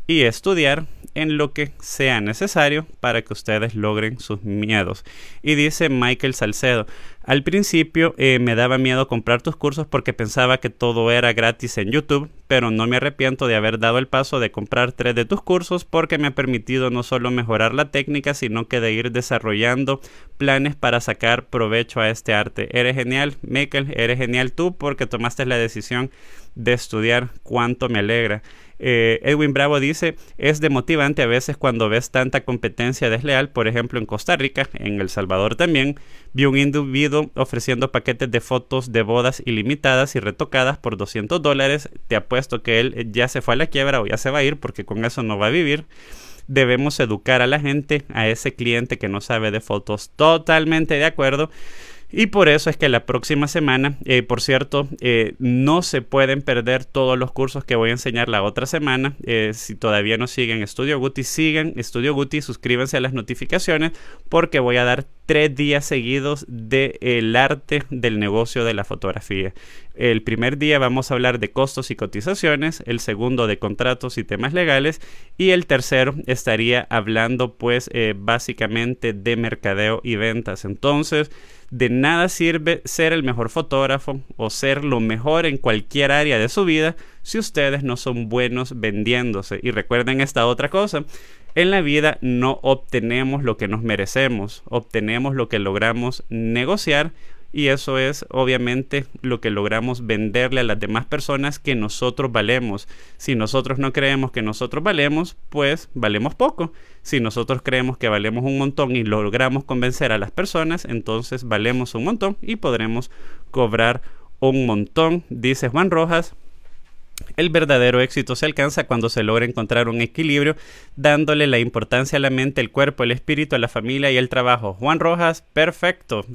y estudiar en lo que sea necesario para que ustedes logren sus miedos. Y dice Michael Salcedo, al principio eh, me daba miedo comprar tus cursos porque pensaba que todo era gratis en YouTube, pero no me arrepiento de haber dado el paso de comprar tres de tus cursos porque me ha permitido no solo mejorar la técnica, sino que de ir desarrollando planes para sacar provecho a este arte. Eres genial, Michael, eres genial tú porque tomaste la decisión de estudiar. Cuánto me alegra. Eh, Edwin Bravo dice, es demotivante a veces cuando ves tanta competencia desleal, por ejemplo en Costa Rica, en El Salvador también, vi un individuo ofreciendo paquetes de fotos de bodas ilimitadas y retocadas por 200 dólares, te apuesto que él ya se fue a la quiebra o ya se va a ir porque con eso no va a vivir debemos educar a la gente, a ese cliente que no sabe de fotos. Totalmente de acuerdo. Y por eso es que la próxima semana, eh, por cierto, eh, no se pueden perder todos los cursos que voy a enseñar la otra semana. Eh, si todavía no siguen Estudio Guti, sigan Estudio Guti, suscríbanse a las notificaciones porque voy a dar tres días seguidos del eh, arte del negocio de la fotografía. El primer día vamos a hablar de costos y cotizaciones, el segundo de contratos y temas legales y el tercero estaría hablando pues eh, básicamente de mercadeo y ventas. Entonces, de nada sirve ser el mejor fotógrafo o ser lo mejor en cualquier área de su vida si ustedes no son buenos vendiéndose. Y recuerden esta otra cosa, en la vida no obtenemos lo que nos merecemos, obtenemos lo que logramos negociar y eso es obviamente lo que logramos venderle a las demás personas que nosotros valemos. Si nosotros no creemos que nosotros valemos, pues valemos poco. Si nosotros creemos que valemos un montón y logramos convencer a las personas, entonces valemos un montón y podremos cobrar un montón, dice Juan Rojas, el verdadero éxito se alcanza cuando se logra encontrar un equilibrio, dándole la importancia a la mente, el cuerpo, el espíritu, a la familia y el trabajo. Juan Rojas, perfecto.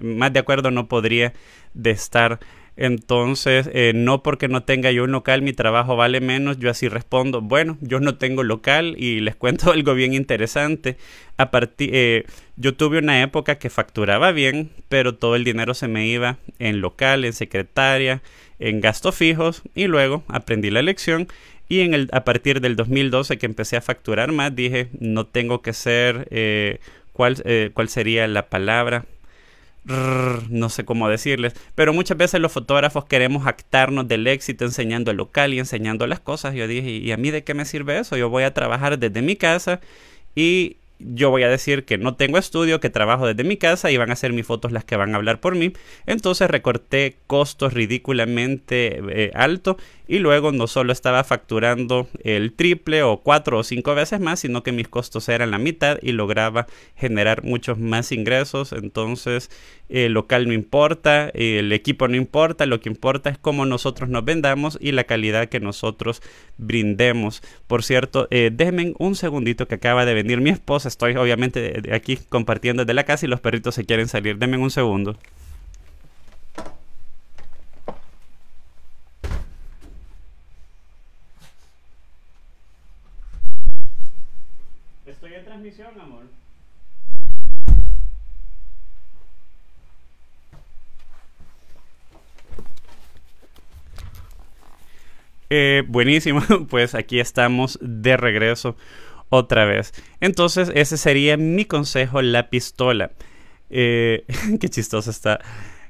más de acuerdo no podría de estar. Entonces, eh, no porque no tenga yo un local, mi trabajo vale menos. Yo así respondo, bueno, yo no tengo local y les cuento [LAUGHS] algo bien interesante. A eh, yo tuve una época que facturaba bien, pero todo el dinero se me iba en local, en secretaria, en gastos fijos y luego aprendí la lección y en el, a partir del 2012 que empecé a facturar más dije no tengo que ser eh, cuál, eh, cuál sería la palabra no sé cómo decirles, pero muchas veces los fotógrafos queremos actarnos del éxito enseñando el local y enseñando las cosas. Yo dije, ¿y a mí de qué me sirve eso? Yo voy a trabajar desde mi casa y yo voy a decir que no tengo estudio, que trabajo desde mi casa y van a ser mis fotos las que van a hablar por mí. Entonces recorté costos ridículamente altos. Eh, alto y luego no solo estaba facturando el triple o cuatro o cinco veces más, sino que mis costos eran la mitad y lograba generar muchos más ingresos. Entonces el eh, local no importa, el equipo no importa, lo que importa es cómo nosotros nos vendamos y la calidad que nosotros brindemos. Por cierto, eh, déjenme un segundito que acaba de venir mi esposa, estoy obviamente eh, aquí compartiendo desde la casa y los perritos se quieren salir, denme un segundo. amor. Eh, buenísimo, [LAUGHS] pues aquí estamos de regreso otra vez. Entonces, ese sería mi consejo, la pistola. Eh, [LAUGHS] qué chistoso está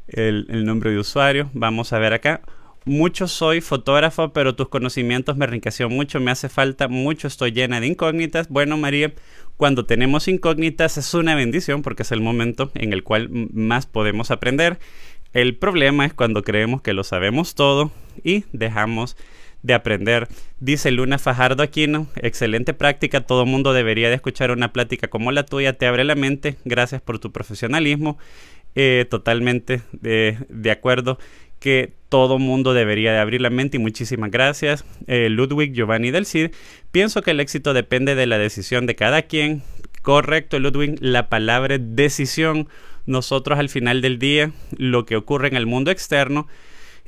el nombre de usuario. Vamos a ver acá mucho soy fotógrafo, pero tus conocimientos me enriquecieron mucho, me hace falta mucho, estoy llena de incógnitas. Bueno, María, cuando tenemos incógnitas es una bendición porque es el momento en el cual más podemos aprender. El problema es cuando creemos que lo sabemos todo y dejamos de aprender. Dice Luna Fajardo Aquino, excelente práctica, todo mundo debería de escuchar una plática como la tuya, te abre la mente, gracias por tu profesionalismo. Eh, totalmente de, eh, de acuerdo que todo mundo debería de abrir la mente y muchísimas gracias eh, Ludwig Giovanni del Cid. Pienso que el éxito depende de la decisión de cada quien. Correcto Ludwig, la palabra decisión. Nosotros al final del día, lo que ocurre en el mundo externo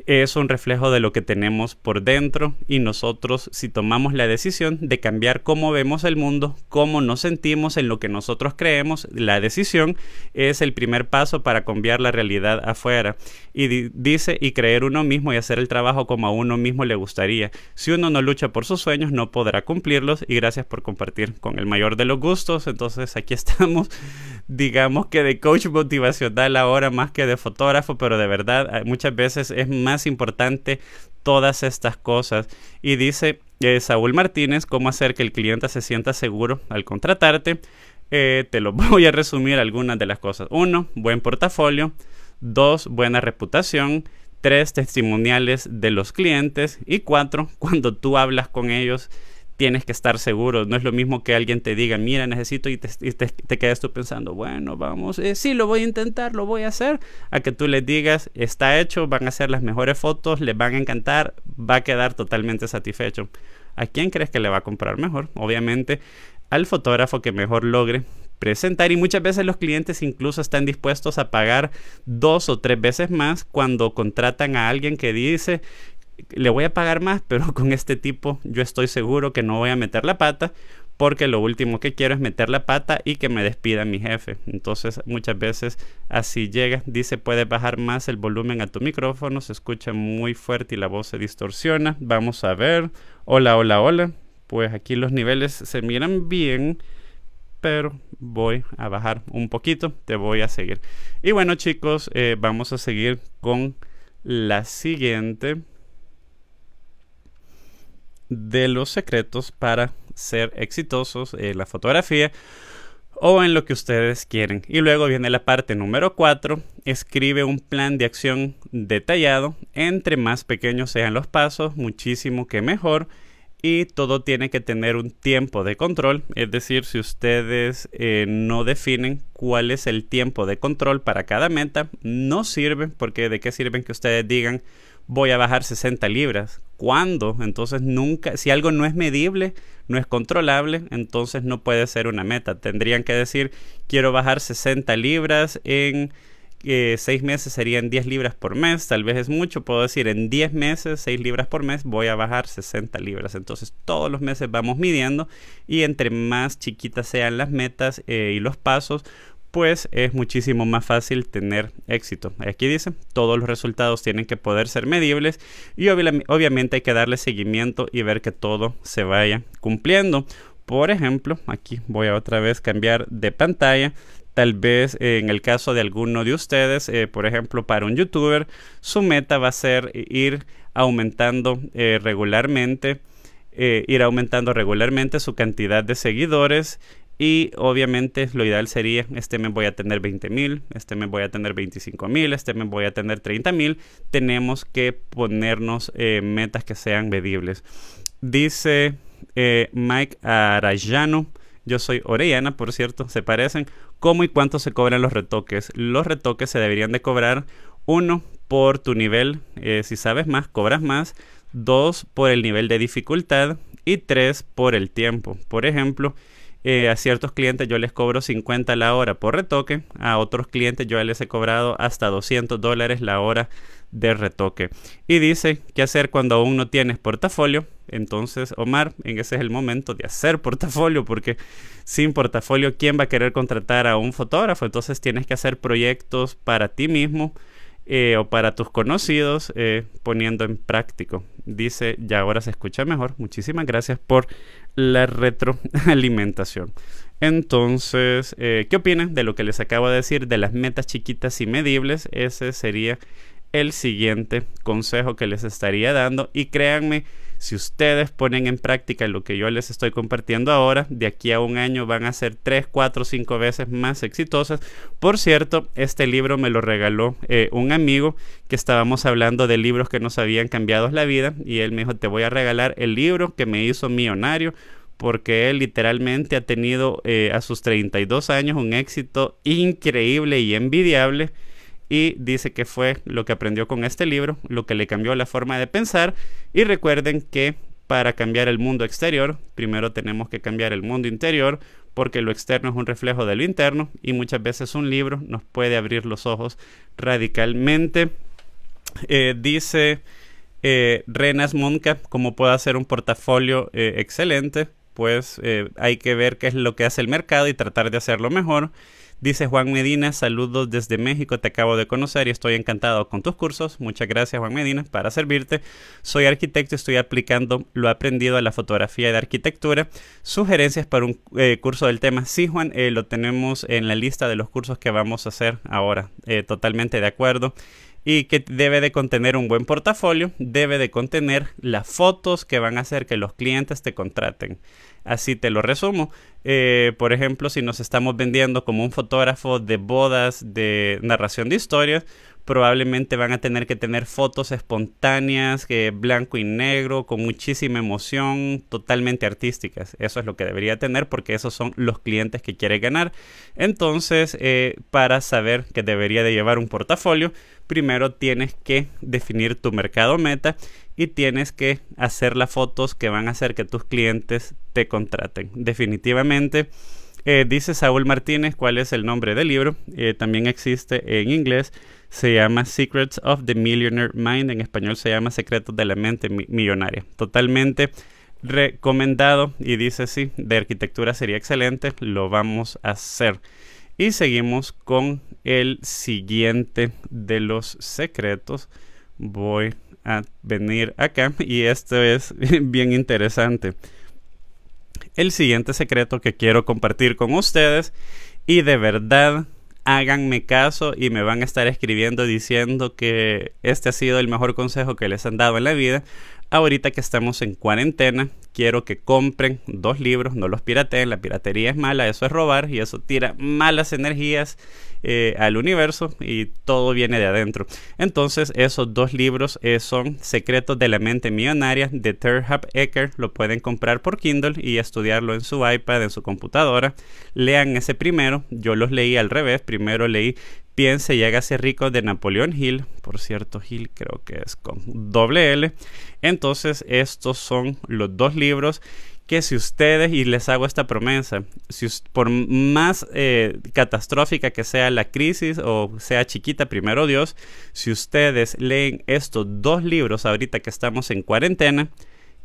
es un reflejo de lo que tenemos por dentro y nosotros si tomamos la decisión de cambiar cómo vemos el mundo, cómo nos sentimos en lo que nosotros creemos, la decisión es el primer paso para cambiar la realidad afuera. Y dice y creer uno mismo y hacer el trabajo como a uno mismo le gustaría. Si uno no lucha por sus sueños no podrá cumplirlos y gracias por compartir con el mayor de los gustos. Entonces aquí [LAUGHS] estamos, digamos que de coach motivacional ahora más que de fotógrafo, pero de verdad ah, muchas veces es más importante todas estas cosas. Y dice eh, Saúl Martínez, cómo hacer que el cliente se sienta seguro al contratarte. Eh, te lo [LAUGHS] voy a resumir algunas de las cosas. Uno, buen portafolio. Dos, buena reputación. Tres, testimoniales de los clientes. Y cuatro, [LAUGHS] cuando tú hablas con ellos, tienes que estar seguro. No es lo mismo que alguien te diga, mira, necesito y te, quedas tú pensando, bueno, vamos, eh, sí, lo voy a intentar, lo voy a hacer, a que tú le digas, está hecho, van a hacer las mejores fotos, Le van a encantar, va a quedar totalmente satisfecho. ¿A quién crees que le va a comprar mejor? Obviamente al fotógrafo que mejor logre presentar y muchas veces los clientes incluso están dispuestos a pagar dos o tres veces más cuando contratan a alguien que dice le voy a pagar más, pero con este tipo yo estoy seguro que no voy a meter la pata porque lo último que quiero es meter la pata y que me despida mi jefe. Entonces muchas veces así llega, dice puedes bajar más el volumen a tu micrófono, se escucha muy fuerte y la voz se distorsiona. Vamos a ver. Hola, hola, hola. Pues aquí los niveles se miran bien pero voy a bajar un poquito, te voy a seguir. Y bueno chicos, eh, vamos a seguir con la siguiente de los secretos para ser exitosos en la fotografía o en lo que ustedes quieren. Y luego viene la parte número 4, escribe un plan de acción detallado, entre más pequeños sean los pasos, muchísimo que mejor. Y todo tiene que tener un tiempo de control, es decir, si ustedes eh, no definen cuál es el tiempo de control para cada meta, no sirve, porque de qué sirven que ustedes digan, voy a bajar 60 libras. ¿Cuándo? Entonces nunca, si algo no es medible, no es controlable, entonces no puede ser una meta. Tendrían que decir, quiero bajar 60 libras en 6 eh, meses serían 10 libras por mes, tal vez es mucho, puedo decir en 10 meses 6 libras por mes voy a bajar 60 libras, entonces todos los meses vamos midiendo y entre más chiquitas sean las metas eh, y los pasos, pues es muchísimo más fácil tener éxito. Aquí dice, todos los resultados tienen que poder ser medibles y obviamente hay que darle seguimiento y ver que todo se vaya cumpliendo. Por ejemplo, aquí voy a otra vez cambiar de pantalla. Tal vez eh, en el caso de alguno de ustedes, eh, por ejemplo, para un youtuber, su meta va a ser ir aumentando eh, regularmente, ir aumentando regularmente su cantidad de seguidores y obviamente lo ideal sería, este me voy a tener $20,000, este me voy a tener $25,000, este me voy a tener $30,000. Tenemos que ponernos eh, metas que sean medibles. Dice eh, Mike Arayano. Yo soy Orellana, por cierto, se parecen. ¿Cómo y cuánto se cobran los retoques? Los retoques se deberían de cobrar, uno, por tu nivel. Eh, si sabes más, cobras más. Dos, por el nivel de dificultad. Y tres, por el tiempo. Por ejemplo, eh, a ciertos clientes yo les cobro 50 la hora por retoque, a otros clientes yo les he cobrado hasta 200 dólares la hora de retoque. Y dice, ¿qué hacer cuando aún no tienes portafolio? Entonces, Omar, en ese es el momento de hacer portafolio, porque sin portafolio, ¿quién va a querer contratar a un fotógrafo? Entonces tienes que hacer proyectos para ti mismo. Eh, o para tus conocidos eh, poniendo en práctico. Dice, ya ahora se escucha mejor. Muchísimas gracias por la retroalimentación. Entonces, eh, ¿qué opinan de lo que les acabo de decir de las metas chiquitas y medibles? Ese sería el siguiente consejo que les estaría dando y créanme, si ustedes ponen en práctica lo que yo les estoy compartiendo ahora, de aquí a un año van a ser 3, 4, 5 veces más exitosas. Por cierto, este libro me lo regaló eh, un amigo que estábamos hablando de libros que nos habían cambiado la vida y él me dijo, te voy a regalar el libro que me hizo millonario porque él literalmente ha tenido eh, a sus 32 años un éxito increíble y envidiable y dice que fue lo que aprendió con este libro, lo que le cambió la forma de pensar y recuerden que para cambiar el mundo exterior, primero tenemos que cambiar el mundo interior porque lo externo es un reflejo de lo interno y muchas veces un libro nos puede abrir los ojos radicalmente. Eh, dice eh, Renas Monca cómo puede hacer un portafolio eh, excelente. Pues hay que ver qué es lo que hace el mercado y tratar de hacerlo mejor. Dice Juan Medina, saludos desde México, te acabo de conocer y estoy encantado con tus cursos. Muchas gracias Juan Medina para servirte. Soy arquitecto y estoy aplicando lo aprendido a la fotografía de arquitectura. Sugerencias para un eh, curso del tema. Sí Juan, eh, lo tenemos en la lista de los cursos que vamos a hacer ahora. Eh, totalmente de acuerdo y que debe de contener un buen portafolio, debe de contener las fotos que van a hacer que los clientes te contraten. Así te lo resumo. Eh, por ejemplo, si nos estamos vendiendo como un fotógrafo de bodas, de narración de historias, probablemente van a tener que tener fotos espontáneas, blanco y negro, con muchísima emoción, totalmente artísticas. Eso es lo que debería tener porque esos son los clientes que quiere ganar. Entonces, eh, para saber que debería de llevar un portafolio, primero tienes que definir tu mercado meta y tienes que hacer las fotos que van a hacer que tus clientes te contraten. Definitivamente. Eh, dice Saúl Martínez cuál es el nombre del libro. Eh, también existe en inglés se llama Secrets of the Millionaire Mind, en español se llama Secretos de la Mente Millonaria. Totalmente recomendado y dice sí, de arquitectura sería excelente, lo vamos a hacer. Y seguimos con el siguiente de los secretos. Voy a venir acá y esto es [LAUGHS] bien interesante. El siguiente secreto que quiero compartir con ustedes y de verdad háganme caso y me van a estar escribiendo diciendo que este ha sido el mejor consejo que les han dado en la vida, ahorita que estamos en cuarentena, quiero que compren dos libros, no los pirateen, la piratería es mala, eso es robar y eso tira malas energías eh, al universo y todo viene de adentro. Entonces esos dos libros eh, son Secretos de la Mente Millonaria de Terhap Ecker, lo pueden comprar por Kindle y estudiarlo en su iPad, en su computadora. Lean ese primero, yo los leí al revés, primero leí piense y hágase rico de Napoleón Hill, por cierto Hill creo que es con doble L, entonces estos son los dos libros que si ustedes, y les hago esta promesa, si por más eh, catastrófica que sea la crisis o sea chiquita, primero Dios, si ustedes leen estos dos libros ahorita que estamos en cuarentena,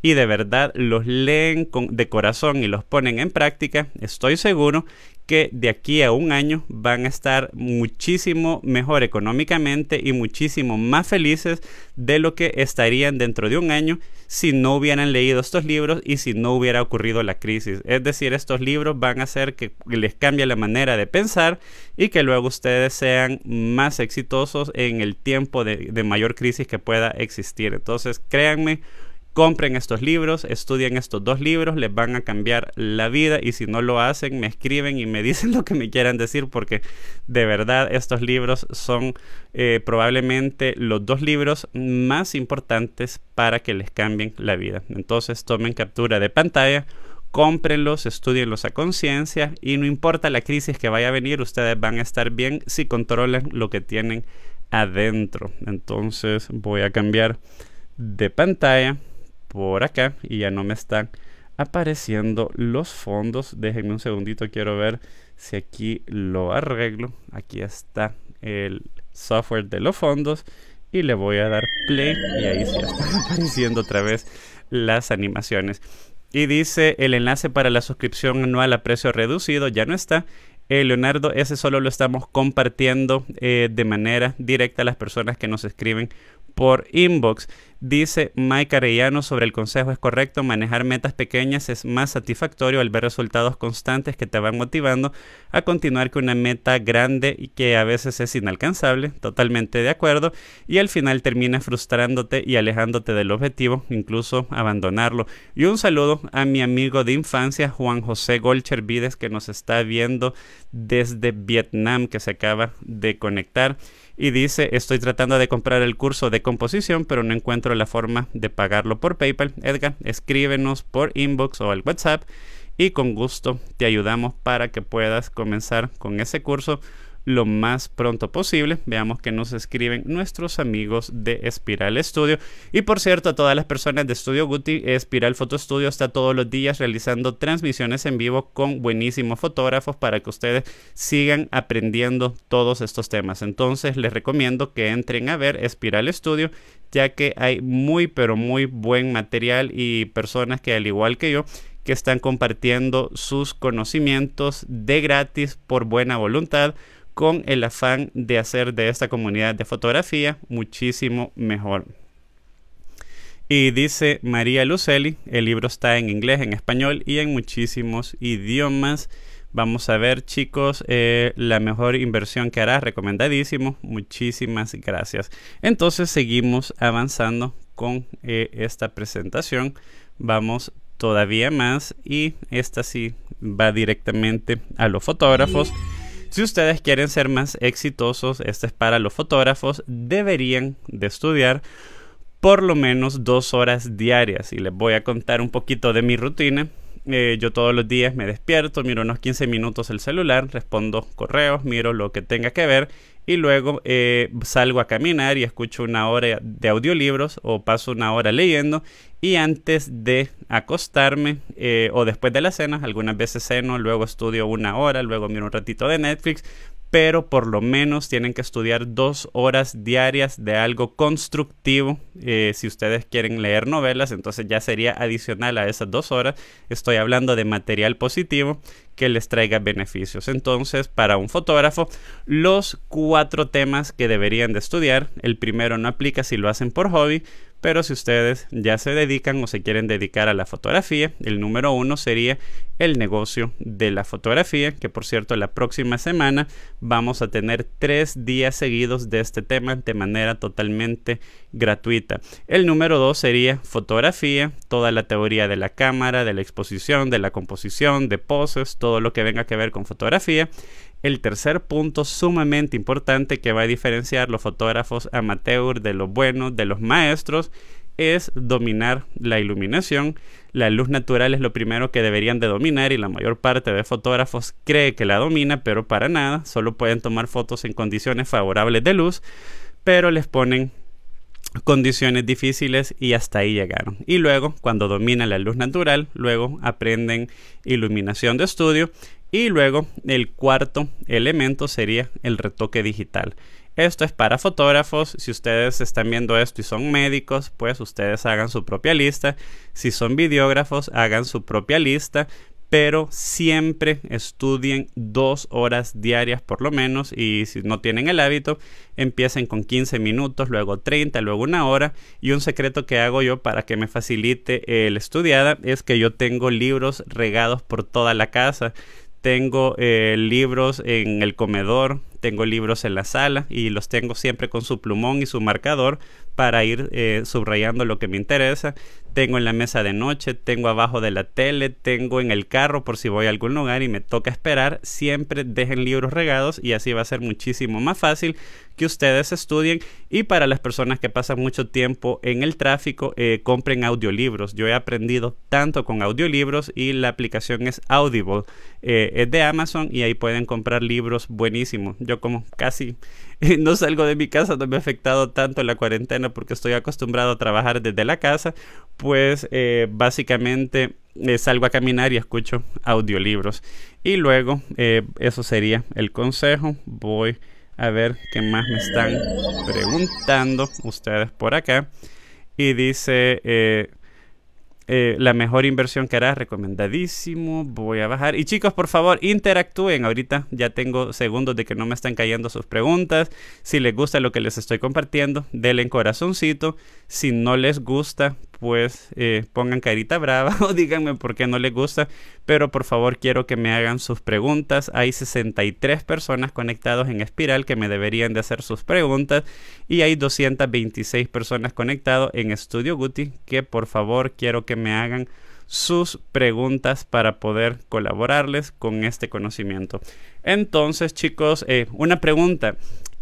y de verdad los leen con, de corazón y los ponen en práctica, estoy seguro que de aquí a un año van a estar muchísimo mejor económicamente y muchísimo más felices de lo que estarían dentro de un año si no hubieran leído estos libros y si no hubiera ocurrido la crisis. Es decir, estos libros van a hacer que les cambie la manera de pensar y que luego ustedes sean más exitosos en el tiempo de, mayor crisis que pueda existir. Entonces, créanme, compren estos libros, estudien estos dos libros, les van a cambiar la vida y si no lo hacen, me escriben y me [LAUGHS] dicen lo que me quieran decir porque de verdad estos libros son eh, probablemente los dos libros más importantes para que les cambien la vida. Entonces tomen captura de pantalla. Cómprenlos, estudienlos a conciencia y no importa la crisis que vaya a venir, ustedes van a estar bien si controlan lo que tienen adentro. Entonces voy a cambiar de pantalla por acá y ya no me están apareciendo los fondos. Déjenme un segundito, quiero ver si aquí lo arreglo. Aquí está el software de los fondos y le voy a dar play y ahí se están [LAUGHS] apareciendo otra vez las animaciones. Y dice el enlace para la suscripción anual a precio reducido, ya no está. Eh, Leonardo, ese solo lo estamos compartiendo eh, de manera directa a las personas que nos escriben por inbox. Dice Mike Arellano sobre el consejo es correcto, manejar metas pequeñas es más satisfactorio al ver resultados constantes que te van motivando a continuar con una meta grande y que a veces es inalcanzable, totalmente de acuerdo, y al final termina frustrándote y alejándote del objetivo, incluso abandonarlo. Y un saludo a mi amigo de infancia, Juan José Golcher Vides, que nos está viendo desde Vietnam, que se acaba de conectar y dice, estoy tratando de comprar el curso de composición, pero no encuentro la forma de pagarlo por PayPal. Edgar, escríbenos por inbox o al WhatsApp y con gusto te ayudamos para que puedas comenzar con ese curso lo más pronto posible. Veamos que nos escriben nuestros amigos de Espiral Estudio Y por cierto, a todas las personas de Estudio Guti, Espiral Foto Studio está todos los días realizando transmisiones en vivo con buenísimos fotógrafos para que ustedes sigan aprendiendo todos estos temas. Entonces les recomiendo que entren a ver Espiral Estudio ya que hay muy pero muy buen material y personas que al igual que yo que están compartiendo sus conocimientos de gratis por buena voluntad con el afán de hacer de esta comunidad de fotografía muchísimo mejor. Y dice María Luceli, el libro está en inglés, en español y en muchísimos idiomas. Vamos a ver chicos, eh, la mejor inversión que harás, recomendadísimo. Muchísimas gracias. Entonces seguimos avanzando con eh, esta presentación. Vamos todavía más y esta sí va directamente a los fotógrafos. Si ustedes quieren ser más exitosos, este es para los fotógrafos, deberían de estudiar por lo menos dos horas diarias y les voy a contar un poquito de mi rutina eh, yo todos los días me despierto, miro unos 15 minutos el celular, respondo correos, miro lo que tenga que ver y luego eh, salgo a caminar y escucho una hora de audiolibros o paso una hora leyendo y antes de acostarme eh, o después de la cena, algunas veces ceno, luego estudio una hora, luego miro un ratito de Netflix, pero por lo menos tienen que estudiar dos horas diarias de algo constructivo. Eh, si ustedes quieren leer novelas, entonces ya sería adicional a esas dos horas. Estoy hablando de material positivo que les traiga beneficios. Entonces, para un fotógrafo, los cuatro temas que deberían de estudiar, el primero no aplica si lo hacen por hobby, pero si ustedes ya se dedican o se quieren dedicar a la fotografía, el número uno sería el negocio de la fotografía, que por cierto la próxima semana vamos a tener tres días seguidos de este tema de manera totalmente gratuita. El número dos sería fotografía, toda la teoría de la cámara, de la exposición, de la composición, de poses, todo lo que venga que ver con fotografía el tercer punto sumamente importante que va a diferenciar los fotógrafos amateur de los buenos, de los maestros, es dominar la iluminación. La luz natural es lo primero que deberían de dominar y la mayor parte de fotógrafos cree que la domina, pero para nada, solo pueden tomar fotos en condiciones favorables de luz, pero les ponen condiciones difíciles y hasta ahí llegaron. Y luego, cuando domina la luz natural, luego aprenden iluminación de estudio y luego el cuarto elemento sería el retoque digital. Esto es para fotógrafos. Si ustedes están viendo esto y son médicos, pues ustedes hagan su propia lista. Si son videógrafos, hagan su propia lista. Pero siempre estudien dos horas diarias por lo menos y si no tienen el hábito, empiecen con 15 minutos, luego 30, luego una hora. Y un secreto que hago yo para que me facilite el estudiada es que yo tengo libros regados por toda la casa tengo eh, libros en el comedor, tengo libros en la sala y los tengo siempre con su plumón y su marcador para ir eh, subrayando lo que me interesa. Tengo en la mesa de noche, tengo abajo de la tele, tengo en el carro por si voy a algún lugar y me toca esperar. Siempre dejen libros regados y así va a ser muchísimo más fácil que ustedes estudien. Y para las personas que pasan mucho tiempo en el tráfico, eh, compren audiolibros. Yo he aprendido tanto con audiolibros y la aplicación es Audible. Eh, es de Amazon y ahí pueden comprar libros buenísimos. Yo como casi [LAUGHS] no salgo de mi casa, no me ha afectado tanto la cuarentena porque estoy acostumbrado a trabajar desde la casa, pues eh, básicamente eh, salgo a caminar y escucho audiolibros. Y luego, eh, eso sería el consejo. Voy a ver qué más me están preguntando ustedes por acá. Y dice, eh, la mejor inversión que harás, recomendadísimo. Voy a bajar. Y chicos, por favor, interactúen. Ahorita ya tengo segundos de que no me están cayendo sus preguntas. Si les gusta lo que les estoy compartiendo, denle en corazoncito. Si no les gusta, pues pongan carita brava [LAUGHS] o díganme por qué no les gusta, pero por favor quiero que me hagan sus preguntas. Hay 63 personas conectadas en espiral que me deberían de hacer sus preguntas y hay 226 personas conectadas en Estudio Guti que por favor quiero que me hagan sus preguntas para poder colaborarles con este conocimiento. Entonces chicos, eh, una pregunta.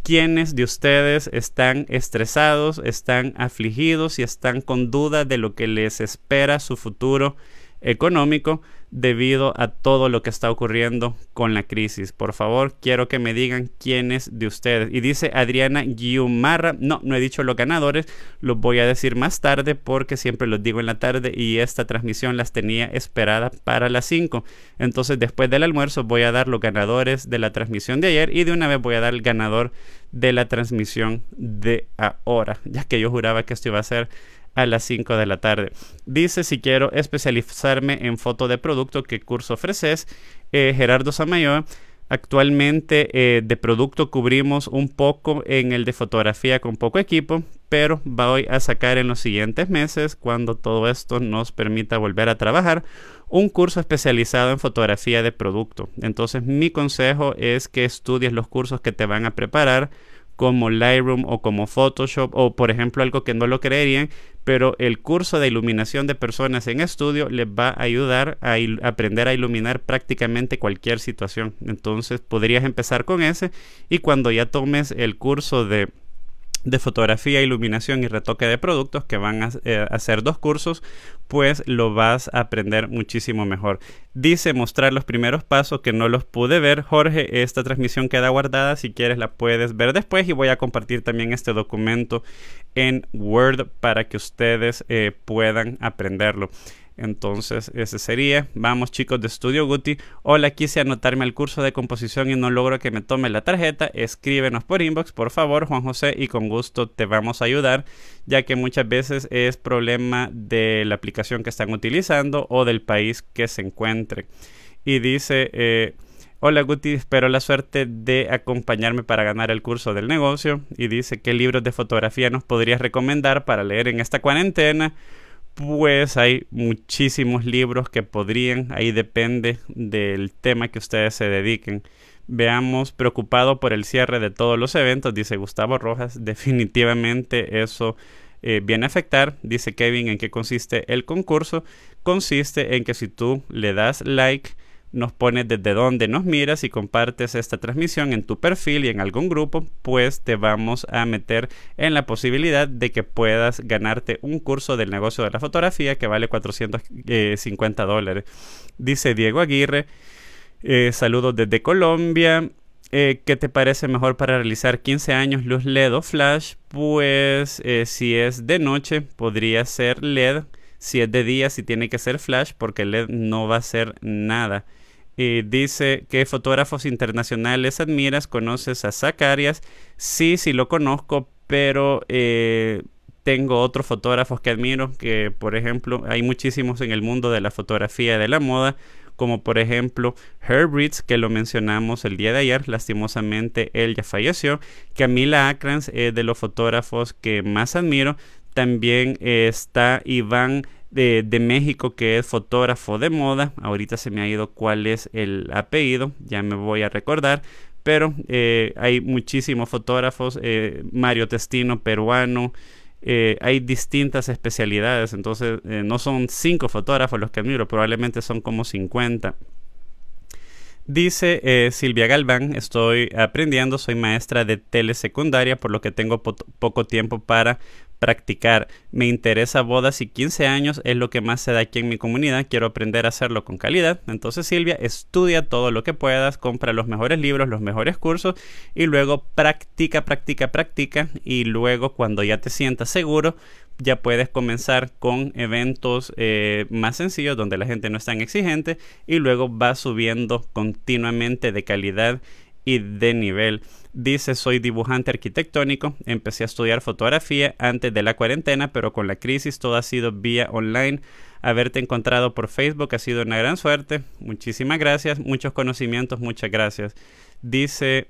Quienes de ustedes están estresados, están afligidos y están con duda de lo que les espera su futuro económico, debido a todo lo que está ocurriendo con la crisis. Por favor, quiero que me digan quiénes de ustedes. Y dice Adriana Giumarra. no, no he dicho los ganadores, los voy a decir más tarde porque siempre los digo en la tarde y esta transmisión las tenía esperada para las 5. Entonces, después del almuerzo voy a dar los ganadores de la transmisión de ayer y de una vez voy a dar el ganador de la transmisión de ahora, ya que yo juraba que esto iba a ser a las 5 de la tarde. Dice si quiero especializarme en foto de producto, ¿qué curso ofreces? Eh, Gerardo Samayoa. Actualmente eh, de producto cubrimos un poco en el de fotografía con poco equipo, pero voy a sacar en los siguientes meses, cuando todo esto nos permita volver a trabajar, un curso especializado en fotografía de producto. Entonces mi consejo es que estudies los cursos que te van a preparar como Lightroom o como Photoshop o por ejemplo algo que no lo creerían, pero el curso de iluminación de personas en estudio les va a ayudar a aprender a iluminar prácticamente cualquier situación. Entonces podrías empezar con ese y cuando ya tomes el curso de de fotografía, iluminación y retoque de productos, que van eh, a, hacer dos cursos, pues lo vas a aprender muchísimo mejor. Dice mostrar los primeros pasos que no los pude ver. Jorge, esta transmisión queda guardada, si quieres la puedes ver después y voy a compartir también este documento en Word para que ustedes eh, puedan aprenderlo. Entonces, ese sería. Vamos, chicos de Estudio Guti. Hola, quise anotarme al curso de composición y no logro que me tome la tarjeta. Escríbenos por inbox, por favor, Juan José, y con gusto te vamos a ayudar, ya que muchas veces es problema de la aplicación que están utilizando o del país que se encuentre. Y dice. Eh, Hola Guti, espero la suerte de acompañarme para ganar el curso del negocio. Y dice, ¿qué libros de fotografía nos podrías recomendar para leer en esta cuarentena? pues hay muchísimos libros que podrían, ahí depende del tema que ustedes se dediquen. Veamos, preocupado por el cierre de todos los eventos, dice Gustavo Rojas, [LAUGHS] definitivamente eso eh, viene a afectar, dice Kevin, en qué consiste el concurso. Consiste en que si tú le das like nos pones desde dónde nos miras y compartes esta transmisión en tu perfil y en algún grupo, pues te vamos a meter en la posibilidad de que puedas ganarte un curso del negocio de la fotografía que vale 450 eh, dólares. Dice Diego Aguirre, eh, saludos desde Colombia. Eh, ¿Qué te parece mejor para realizar 15 años luz LED o flash? Pues si es de noche podría ser LED, si es de día si tiene que ser flash porque LED no va a ser nada dice, que fotógrafos internacionales admiras? ¿Conoces a Zacarias? Sí, sí lo conozco, pero eh, tengo otros fotógrafos que admiro, que por ejemplo hay muchísimos en el mundo de la fotografía de la moda, como por ejemplo Ritts que lo mencionamos el día de ayer, lastimosamente él ya falleció, Camila Acrans, es de los fotógrafos que más admiro, también eh, está Iván de, México que es fotógrafo de moda. Ahorita se me ha ido cuál es el apellido, ya me voy a recordar. Pero eh, hay muchísimos fotógrafos, eh, Mario Testino, peruano. Eh, hay distintas especialidades, entonces no son cinco fotógrafos los que admiro, probablemente son como 50. Dice Silvia Galván, estoy aprendiendo, soy maestra de telesecundaria, por lo que tengo poco tiempo para practicar. Me interesa bodas y 15 años es lo que más se da aquí en mi comunidad. Quiero aprender a hacerlo con calidad. Entonces Silvia, estudia todo lo que puedas, compra los mejores libros, los mejores cursos y luego practica, practica, practica. Y luego cuando ya te sientas seguro, ya puedes comenzar con eventos eh, más sencillos donde la gente no es tan exigente y luego va subiendo continuamente de calidad y de nivel. Dice, soy dibujante arquitectónico, empecé a estudiar fotografía antes de la cuarentena, pero con la crisis todo ha sido vía online. Haberte encontrado por Facebook ha sido una gran suerte. Muchísimas gracias, muchos conocimientos, muchas gracias. Dice,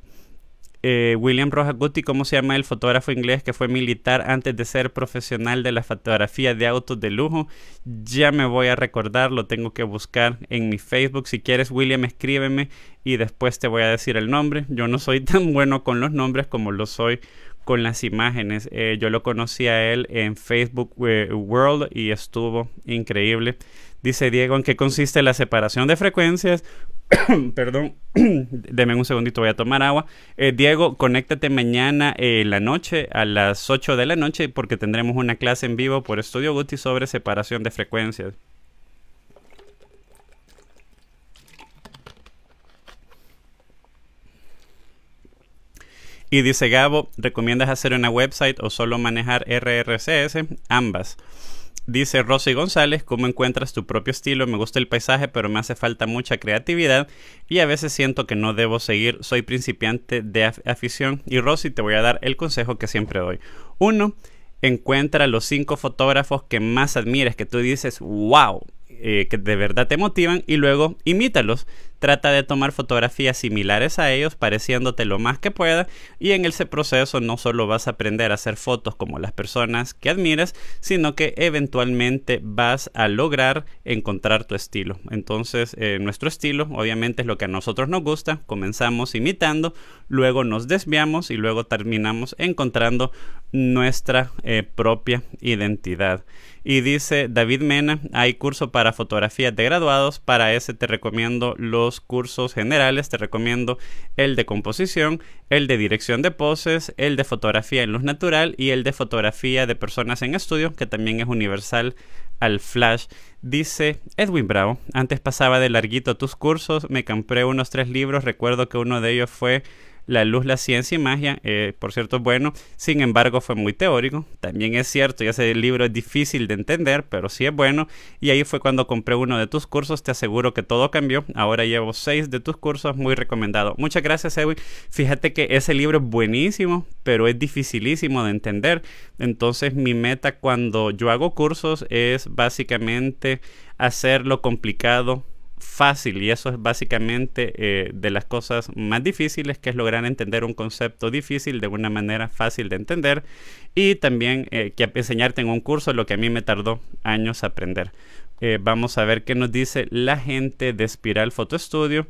eh, William Rojas Guti, ¿cómo se llama el fotógrafo inglés que fue militar antes de ser profesional de la fotografía de autos de lujo? Ya me voy a recordar, lo tengo que buscar en mi Facebook. Si quieres, William, escríbeme y después te voy a decir el nombre. Yo no soy [LAUGHS] tan bueno con los nombres como lo soy con las imágenes. Eh, yo lo conocí a él en Facebook eh, World y estuvo increíble. Dice Diego, ¿en qué consiste la separación de frecuencias? [COUGHS] Perdón, [COUGHS] deme un segundito, voy a tomar agua. Eh, Diego, conéctate mañana en eh, la noche a las 8 de la noche porque tendremos una clase en vivo por Estudio Guti sobre separación de frecuencias. Y dice Gabo, ¿recomiendas hacer una website o solo manejar RRCS? Ambas. Dice Rosy González, ¿cómo encuentras tu propio estilo? Me gusta el paisaje, pero me hace falta mucha creatividad y a veces siento que no debo seguir. Soy principiante de afición y Rosy, te voy a dar el consejo que siempre doy. Uno, encuentra los cinco fotógrafos que más admires, que tú dices, wow, eh, que de verdad te motivan y luego imítalos. Trata de tomar fotografías similares a ellos, pareciéndote lo más que pueda, y en ese proceso no solo vas a aprender a hacer fotos como las personas que admiras, sino que eventualmente vas a lograr encontrar tu estilo. Entonces, eh, nuestro estilo obviamente es lo que a nosotros nos gusta, comenzamos imitando, luego nos desviamos y luego terminamos encontrando nuestra eh, propia identidad. Y dice David Mena, hay curso para fotografías de graduados, para ese te recomiendo los cursos generales, te recomiendo el de composición, el de dirección de poses, el de fotografía en luz natural y el de fotografía de personas en estudio, que también es universal al flash. Dice Edwin Bravo, antes pasaba de larguito tus cursos, me compré unos tres libros, recuerdo que uno de ellos fue la luz, la ciencia y magia, eh, por cierto, es bueno, sin embargo fue muy teórico, también es cierto, y ese libro es difícil de entender, pero sí es bueno, y ahí fue cuando compré uno de tus cursos, te aseguro que todo cambió, ahora llevo seis de tus cursos, muy recomendado. Muchas gracias, Edwin, fíjate que ese libro es buenísimo, pero es dificilísimo de entender, entonces mi meta cuando yo hago cursos es básicamente hacerlo complicado fácil y eso es básicamente eh, de las cosas más difíciles que es lograr entender un concepto difícil de una manera fácil de entender y también eh, que enseñarte en un curso lo que a mí me tardó años aprender. Eh, vamos a ver qué nos dice la gente de Espiral Foto Studio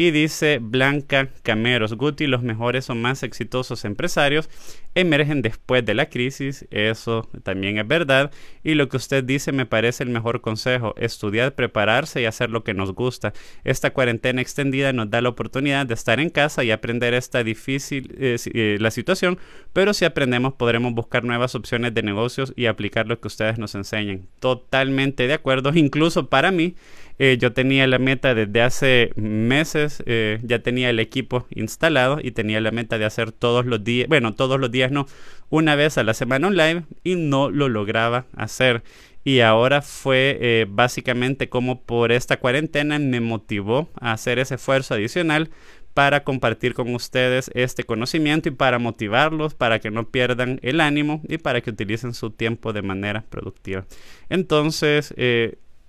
y dice Blanca Cameros, Guti, los mejores o más exitosos empresarios emergen después de la crisis, eso también es verdad. Y lo que usted dice me parece el mejor consejo, estudiar, prepararse y hacer lo que nos gusta. Esta cuarentena extendida nos da la oportunidad de estar en casa y aprender esta difícil eh, eh, la situación, pero si aprendemos podremos buscar nuevas opciones de negocios y aplicar lo que ustedes nos enseñen. Totalmente de acuerdo, incluso para mí eh, yo tenía la meta desde hace meses, eh, ya tenía el equipo instalado y tenía la meta de hacer todos los días, bueno, todos los días no, una vez a la semana online y no lo lograba hacer. Y ahora fue eh, básicamente como por esta cuarentena me motivó a hacer ese esfuerzo adicional para compartir con ustedes este conocimiento y para motivarlos, para que no pierdan el ánimo y para que utilicen su tiempo de manera productiva. Entonces,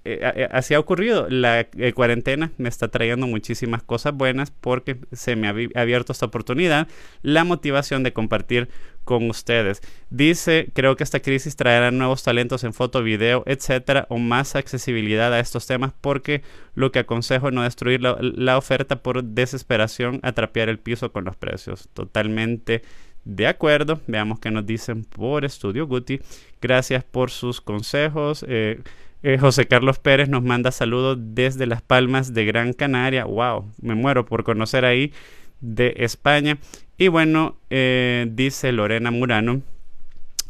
eh, eh, así ha ocurrido. La eh, cuarentena me está trayendo muchísimas cosas buenas porque se me ha abierto esta oportunidad, la motivación de compartir con ustedes. Dice, creo que esta crisis traerá nuevos talentos en foto, video, etcétera, o más accesibilidad a estos temas porque lo que aconsejo es no destruir la, oferta por desesperación a el piso con los precios. Totalmente de acuerdo, veamos qué nos dicen por Estudio Guti. Gracias por sus consejos. Eh, eh, José Carlos Pérez nos manda saludos desde Las Palmas de Gran Canaria. ¡Wow! Me muero por conocer ahí de España. Y bueno, eh, dice Lorena Murano,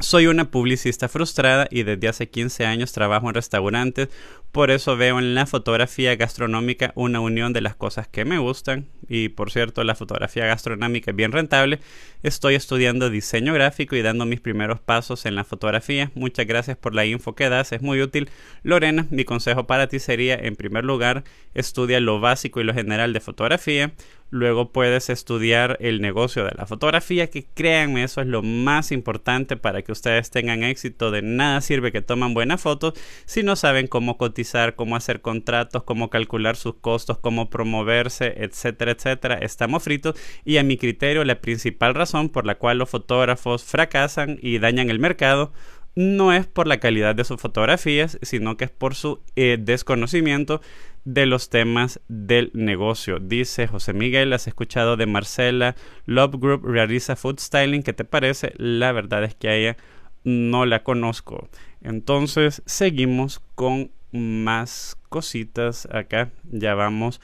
soy una publicista frustrada y desde hace 15 años trabajo en restaurantes, por eso veo en la fotografía gastronómica una unión de las cosas que me gustan y por cierto la fotografía gastronómica es bien rentable. Estoy estudiando diseño gráfico y dando mis primeros pasos en la fotografía. Muchas gracias por la info que das, es muy útil. Lorena, mi consejo para ti sería en primer lugar estudia lo básico y lo general de fotografía luego puedes estudiar el negocio de la fotografía, que créanme, eso es lo más importante para que ustedes tengan éxito. De nada sirve que toman buenas fotos si no saben cómo cotizar, cómo hacer contratos, cómo calcular sus costos, cómo promoverse, etcétera, etcétera. Estamos fritos y a mi criterio la principal razón por la cual los fotógrafos fracasan y dañan el mercado no es por la calidad de sus fotografías, sino que es por su eh, desconocimiento de los temas del negocio. Dice José Miguel, has escuchado de Marcela, Love Group realiza food styling, ¿qué te parece? La verdad es que a ella no la conozco. Entonces seguimos con más cositas acá. Ya vamos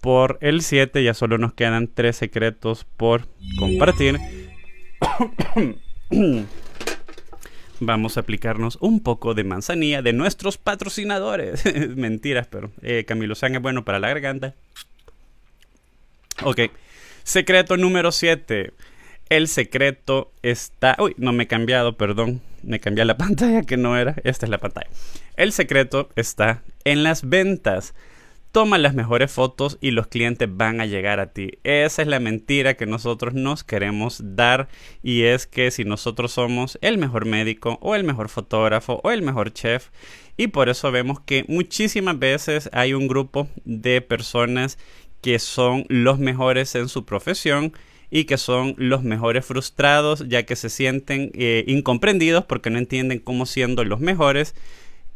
por el 7, ya solo nos quedan tres secretos por compartir. [COUGHS] vamos a aplicarnos un poco de manzanilla de nuestros patrocinadores. [LAUGHS] Mentiras, pero eh, Camilo San es bueno para la garganta. Ok, secreto número 7. El secreto está... Uy, no me he cambiado, perdón. Me cambié la [LAUGHS] pantalla que no era. Esta es la pantalla. El secreto está en las ventas toma las mejores fotos y los clientes van a llegar a ti. Esa es la mentira que nosotros nos queremos dar y es que si nosotros somos el mejor médico o el mejor fotógrafo o el mejor chef y por eso vemos que muchísimas veces hay un grupo de personas que son los mejores en su profesión y que son los mejores frustrados ya que se sienten eh, incomprendidos porque no entienden cómo siendo los mejores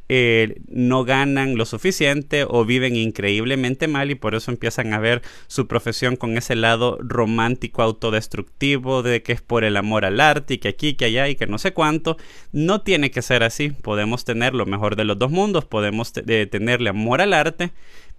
eh, no ganan lo suficiente o viven increíblemente mal y por eso empiezan a ver su profesión con ese lado romántico autodestructivo de que es por el amor al arte y que aquí, que allá y que no sé cuánto. No tiene que ser así. Podemos tener lo mejor de los dos mundos, podemos eh, tenerle amor al arte,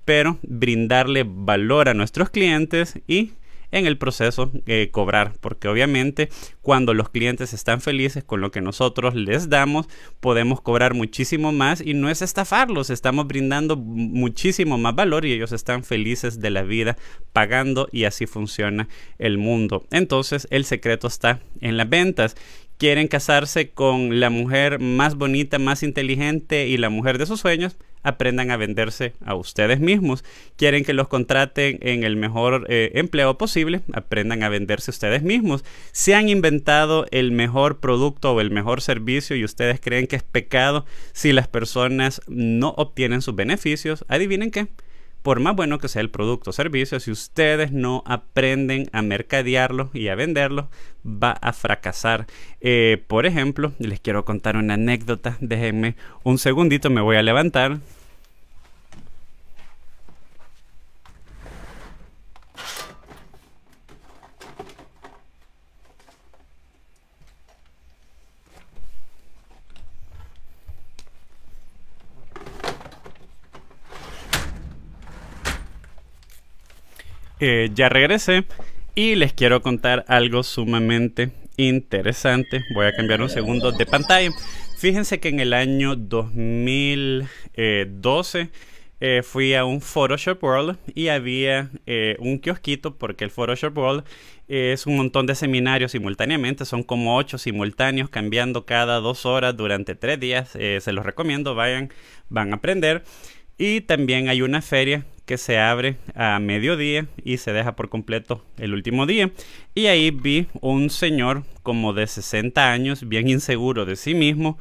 pero brindarle valor a nuestros clientes y en el proceso de cobrar, porque obviamente cuando los clientes están felices con lo que nosotros les damos, podemos cobrar muchísimo más y no es estafarlos, estamos brindando muchísimo más valor y ellos están felices de la vida pagando y así funciona el mundo. Entonces el secreto está en las ventas quieren casarse con la mujer más bonita, más inteligente y la mujer de sus sueños, aprendan a venderse a ustedes mismos. Quieren que los contraten en el mejor eh, empleo posible, aprendan a venderse ustedes mismos. Se han inventado el mejor producto o el mejor servicio y ustedes creen que es pecado si las personas no obtienen sus beneficios. Adivinen qué por más bueno que sea el producto o servicio, si ustedes no aprenden a mercadearlo y a venderlo, va a fracasar. Eh, por ejemplo, les quiero contar una anécdota. Déjenme un segundito, me voy a levantar. Eh, ya regresé y les quiero contar algo sumamente interesante. Voy a cambiar un segundo de pantalla. Fíjense que en el año 2012 eh, fui a un Photoshop World y había eh, un kiosquito porque el Photoshop World es un montón de seminarios simultáneamente, son como ocho simultáneos cambiando cada dos horas durante tres días, se los recomiendo, vayan, van a aprender. Y también hay una feria que se abre a mediodía y se deja por completo el último día. Y ahí vi un señor como de 60 años, bien inseguro de sí mismo,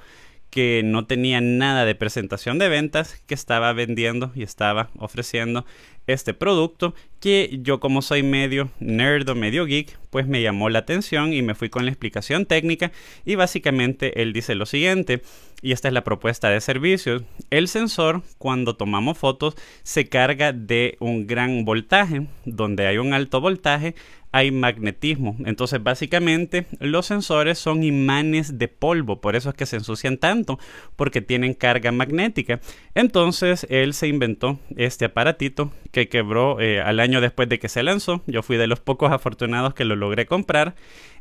que no tenía nada de presentación de ventas, que estaba vendiendo y estaba ofreciendo este producto que yo como soy medio nerd o medio geek, pues me llamó la atención y me fui con la explicación técnica y básicamente él dice lo siguiente, y esta es la propuesta de servicios, el sensor cuando tomamos fotos se carga de un gran voltaje, donde hay un alto voltaje hay magnetismo. Entonces, básicamente, los sensores son imanes de polvo, por eso es que se ensucian tanto, porque tienen carga magnética. Entonces, él se inventó este aparatito que quebró eh, al año después de que se lanzó. Yo fui de los pocos afortunados que lo logré comprar.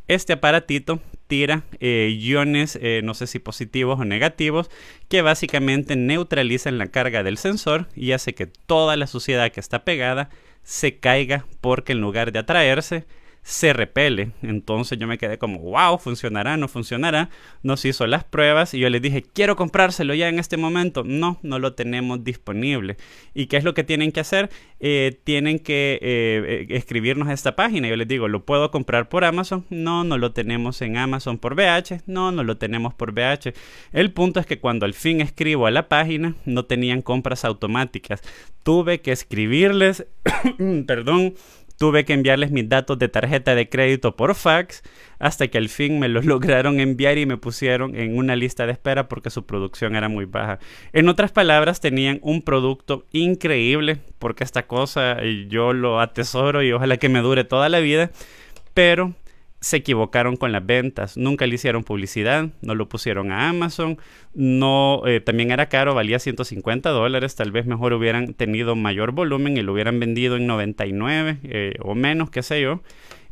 Este aparatito tira eh, iones, eh, no sé si positivos o negativos, que básicamente neutralizan la carga del sensor y hace que toda la suciedad que está pegada se caiga porque en lugar de atraerse, se repele. Entonces yo me quedé como, wow, funcionará, no funcionará. Nos hizo las pruebas y yo les dije, quiero comprárselo ya en este momento. No, no lo tenemos disponible. ¿Y qué es lo que tienen que hacer? Eh, tienen que eh, e, escribirnos a esta página. Yo les digo, ¿lo puedo comprar por Amazon? No, no lo tenemos en Amazon por BH, No, no lo tenemos por BH El punto es que cuando al fin escribo a la página, no tenían compras automáticas. Tuve que escribirles, [COUGHS] perdón Tuve que enviarles mis datos de tarjeta de crédito por fax hasta que al fin me los [LAUGHS] lograron enviar y me pusieron en una lista de espera porque su producción era muy baja. En otras palabras, tenían un producto increíble porque esta cosa eh, yo lo atesoro y ojalá que me dure toda la vida, pero se equivocaron con las ventas, nunca le hicieron publicidad, no lo pusieron a Amazon, no, eh, también era caro, valía 150 dólares, tal vez mejor hubieran tenido mayor volumen y lo hubieran vendido en 99 eh, o menos, qué sé yo.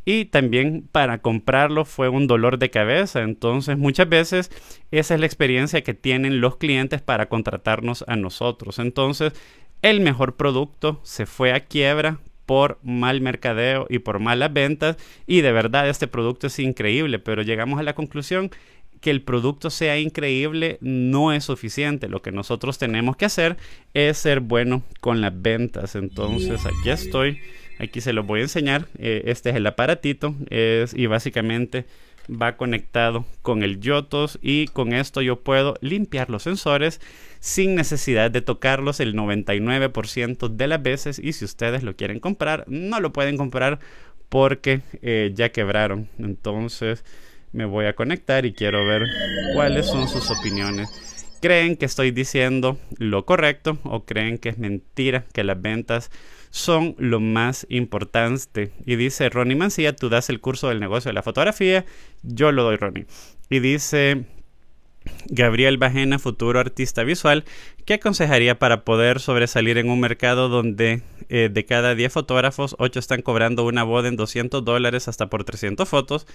Y también para comprarlo fue un dolor de cabeza. Entonces muchas veces esa es la experiencia que tienen los clientes para contratarnos a nosotros. Entonces el mejor producto se fue a quiebra por mal mercadeo y por malas ventas. Y de verdad este producto es increíble, pero llegamos a la conclusión que el producto sea increíble no es suficiente. Lo que nosotros tenemos que hacer es ser bueno con las ventas. Entonces aquí estoy, aquí se los voy a enseñar. Eh, este es el aparatito es, y básicamente va conectado con el Yotos y con esto yo puedo limpiar los sensores sin necesidad de tocarlos el 99% de las veces y si ustedes lo quieren comprar no lo pueden comprar porque eh, ya quebraron entonces me voy a conectar y quiero ver cuáles son sus opiniones creen que estoy diciendo lo correcto o creen que es mentira, que las ventas son lo más importante. Y dice Ronnie Mancía: tú das el curso del negocio de la fotografía, yo lo doy Ronnie. Y dice Gabriel Bajena, futuro artista visual, ¿qué aconsejaría para poder sobresalir en un mercado donde eh, de cada 10 fotógrafos, 8 están cobrando una boda en 200 dólares hasta por 300 fotos?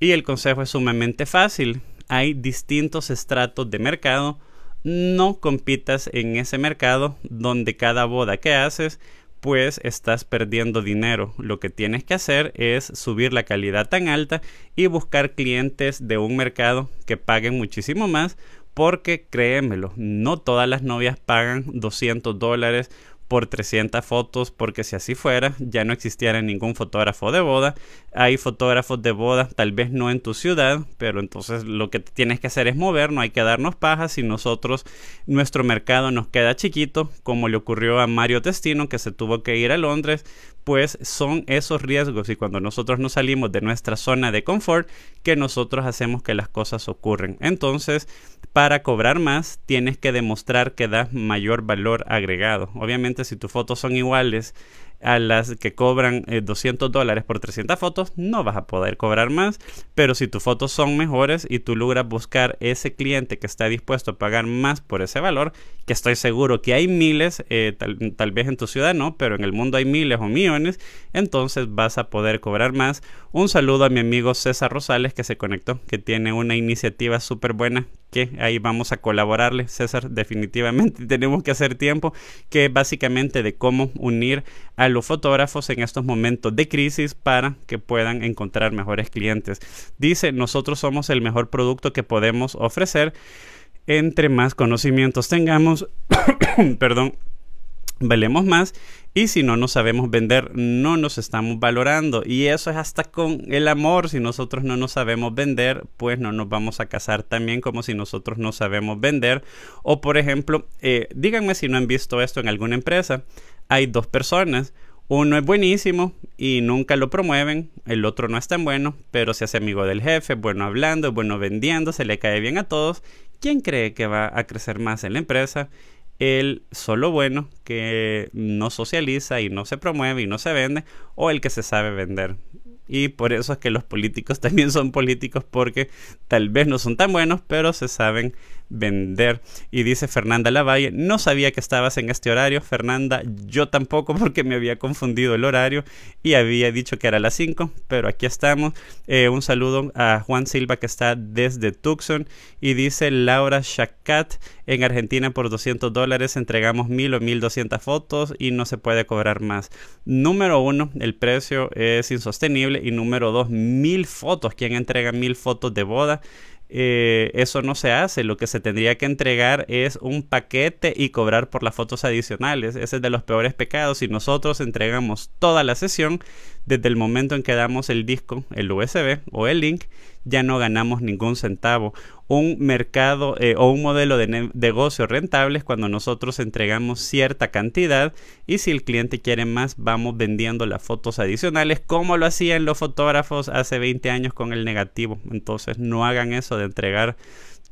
Y el consejo es sumamente fácil hay distintos estratos de mercado. No compitas en ese mercado donde cada boda que haces pues estás perdiendo dinero. Lo que tienes que hacer es subir la calidad tan alta y buscar clientes de un mercado que paguen muchísimo más porque créemelo, no todas las novias pagan 200 dólares por 300 fotos, porque si así fuera, ya no existiera ningún fotógrafo de boda. Hay fotógrafos de boda, tal vez no en tu ciudad, pero entonces lo que tienes que hacer es mover, no hay que darnos pajas si nosotros, nuestro mercado nos queda chiquito, como le ocurrió a Mario Testino, que se tuvo que ir a Londres pues son esos riesgos y cuando nosotros no salimos de nuestra zona de confort que nosotros hacemos que las cosas ocurren. Entonces, para cobrar más, tienes que demostrar que das mayor valor agregado. Obviamente, si tus fotos son iguales a las que cobran 200 eh, dólares por 300 fotos, no vas a poder cobrar más. Pero si tus fotos son mejores y tú logras buscar ese cliente que está dispuesto a pagar más por ese valor, que estoy seguro que hay miles, eh, tal, tal vez en tu ciudad no, pero en el mundo hay miles o millones, entonces vas a poder cobrar más un saludo a mi amigo César Rosales que se conectó, que tiene una iniciativa súper buena, que ahí vamos a colaborarle. César, definitivamente [LAUGHS] tenemos que hacer tiempo, que básicamente de cómo unir a los fotógrafos en estos momentos de crisis para que puedan encontrar mejores clientes. Dice, nosotros somos el mejor producto que podemos ofrecer. Entre más conocimientos tengamos, [COUGHS] perdón, valemos más y si no nos sabemos vender, no nos estamos valorando. Y eso es hasta con el amor. Si nosotros no nos sabemos vender, pues no nos vamos a casar también como si nosotros no sabemos vender. O por ejemplo, eh, díganme si no han visto esto en alguna empresa. Hay dos personas. Uno es buenísimo y nunca lo promueven, el otro no es tan bueno, pero se hace amigo del jefe, bueno hablando, bueno vendiendo, se le cae bien a todos. ¿Quién cree que va a crecer más en la empresa? el solo bueno que no socializa y no se promueve y no se vende o el que se sabe vender. Y por eso es que los políticos [LAUGHS] también son políticos porque tal vez no son tan buenos, pero se saben vender. Y dice Fernanda Lavalle, no sabía que estabas en este horario. Fernanda, yo tampoco [LAUGHS] porque me había confundido el horario y había dicho que era las 5, pero aquí estamos. Eh, un saludo a Juan Silva que está desde Tucson y dice Laura Chacat en Argentina por 200 dólares entregamos 1000 o 1200 fotos y no se puede cobrar más. Número uno, el precio es insostenible y número dos, mil fotos. ¿Quién entrega mil fotos de boda? Eh, eso no se hace. Lo que se tendría que entregar es un paquete y cobrar por las fotos adicionales. Ese es de los peores pecados. si nosotros entregamos toda la sesión desde el momento en que damos el disco, el USB o el link, ya no ganamos ningún centavo un mercado eh, o un modelo de negocio rentable es cuando nosotros entregamos cierta cantidad y si el cliente quiere más vamos vendiendo las fotos adicionales como lo hacían los fotógrafos hace 20 años con el negativo. Entonces no hagan eso de entregar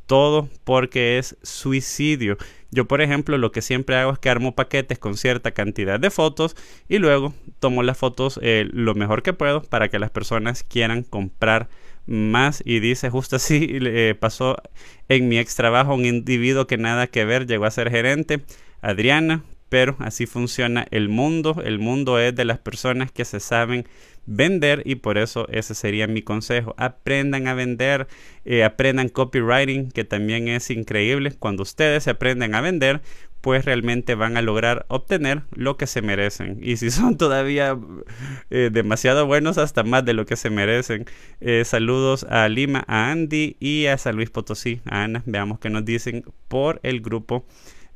todo porque es suicidio. Yo, por ejemplo, lo que siempre hago es que armo paquetes con cierta cantidad de fotos y luego tomo las fotos eh, lo mejor que puedo para que las personas quieran comprar más y dice justo así [LAUGHS] le eh, pasó en mi ex trabajo un individuo que nada que ver llegó a ser gerente Adriana pero así funciona el mundo el mundo es de las personas que se saben vender y por eso ese sería mi consejo. Aprendan a vender, eh, aprendan copywriting, que también es increíble. Cuando ustedes aprenden a vender, pues realmente van a lograr obtener lo que se merecen. Y si son [LAUGHS] todavía eh, demasiado buenos, hasta más de lo que se merecen. Eh, saludos a Lima, a Andy y a San Luis Potosí, a Ana. Veamos qué nos dicen por el grupo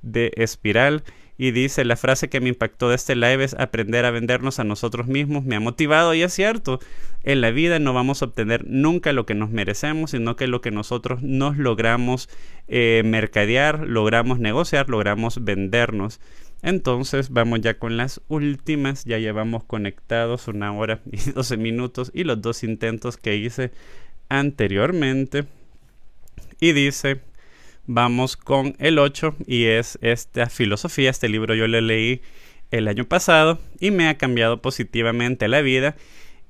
de Espiral y dice, la frase que me impactó de este live es aprender a vendernos a nosotros mismos, me ha motivado y es cierto, en la vida no vamos a obtener nunca lo que nos merecemos, sino que lo que nosotros nos logramos eh, mercadear, logramos negociar, logramos vendernos. Entonces vamos ya con las últimas, ya llevamos conectados una hora [LAUGHS] y doce minutos y los dos intentos que hice anteriormente. Y dice, Vamos con el 8 y es esta filosofía. Este libro yo lo leí el año pasado y me ha cambiado positivamente la vida.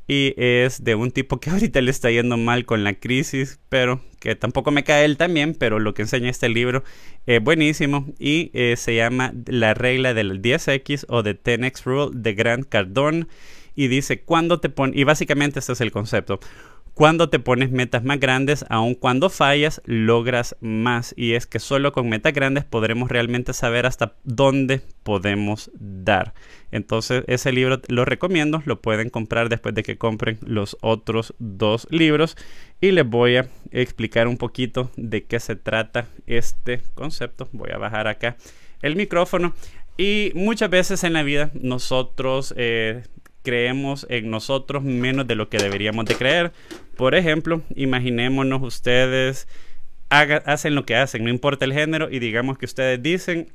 Y es de un tipo que [LAUGHS] ahorita le está yendo mal con la crisis, pero que tampoco me cae él también, pero lo que enseña este libro es buenísimo y eh, se llama La regla del 10X o The 10X Rule de Grant Cardone y dice cuando te pones, y básicamente este es el concepto. Cuando te pones metas más grandes, aun cuando fallas, logras más. Y es que solo con metas grandes podremos realmente saber hasta dónde podemos dar. Entonces ese libro lo recomiendo, lo pueden comprar después de que compren los otros dos libros. Y les voy a explicar un poquito de qué se trata este concepto. Voy a bajar acá el micrófono. Y muchas veces en la vida nosotros eh, creemos en nosotros menos de lo que deberíamos de creer. Por ejemplo, imaginémonos ustedes hacen lo que hacen, no importa el género, y digamos que ustedes dicen,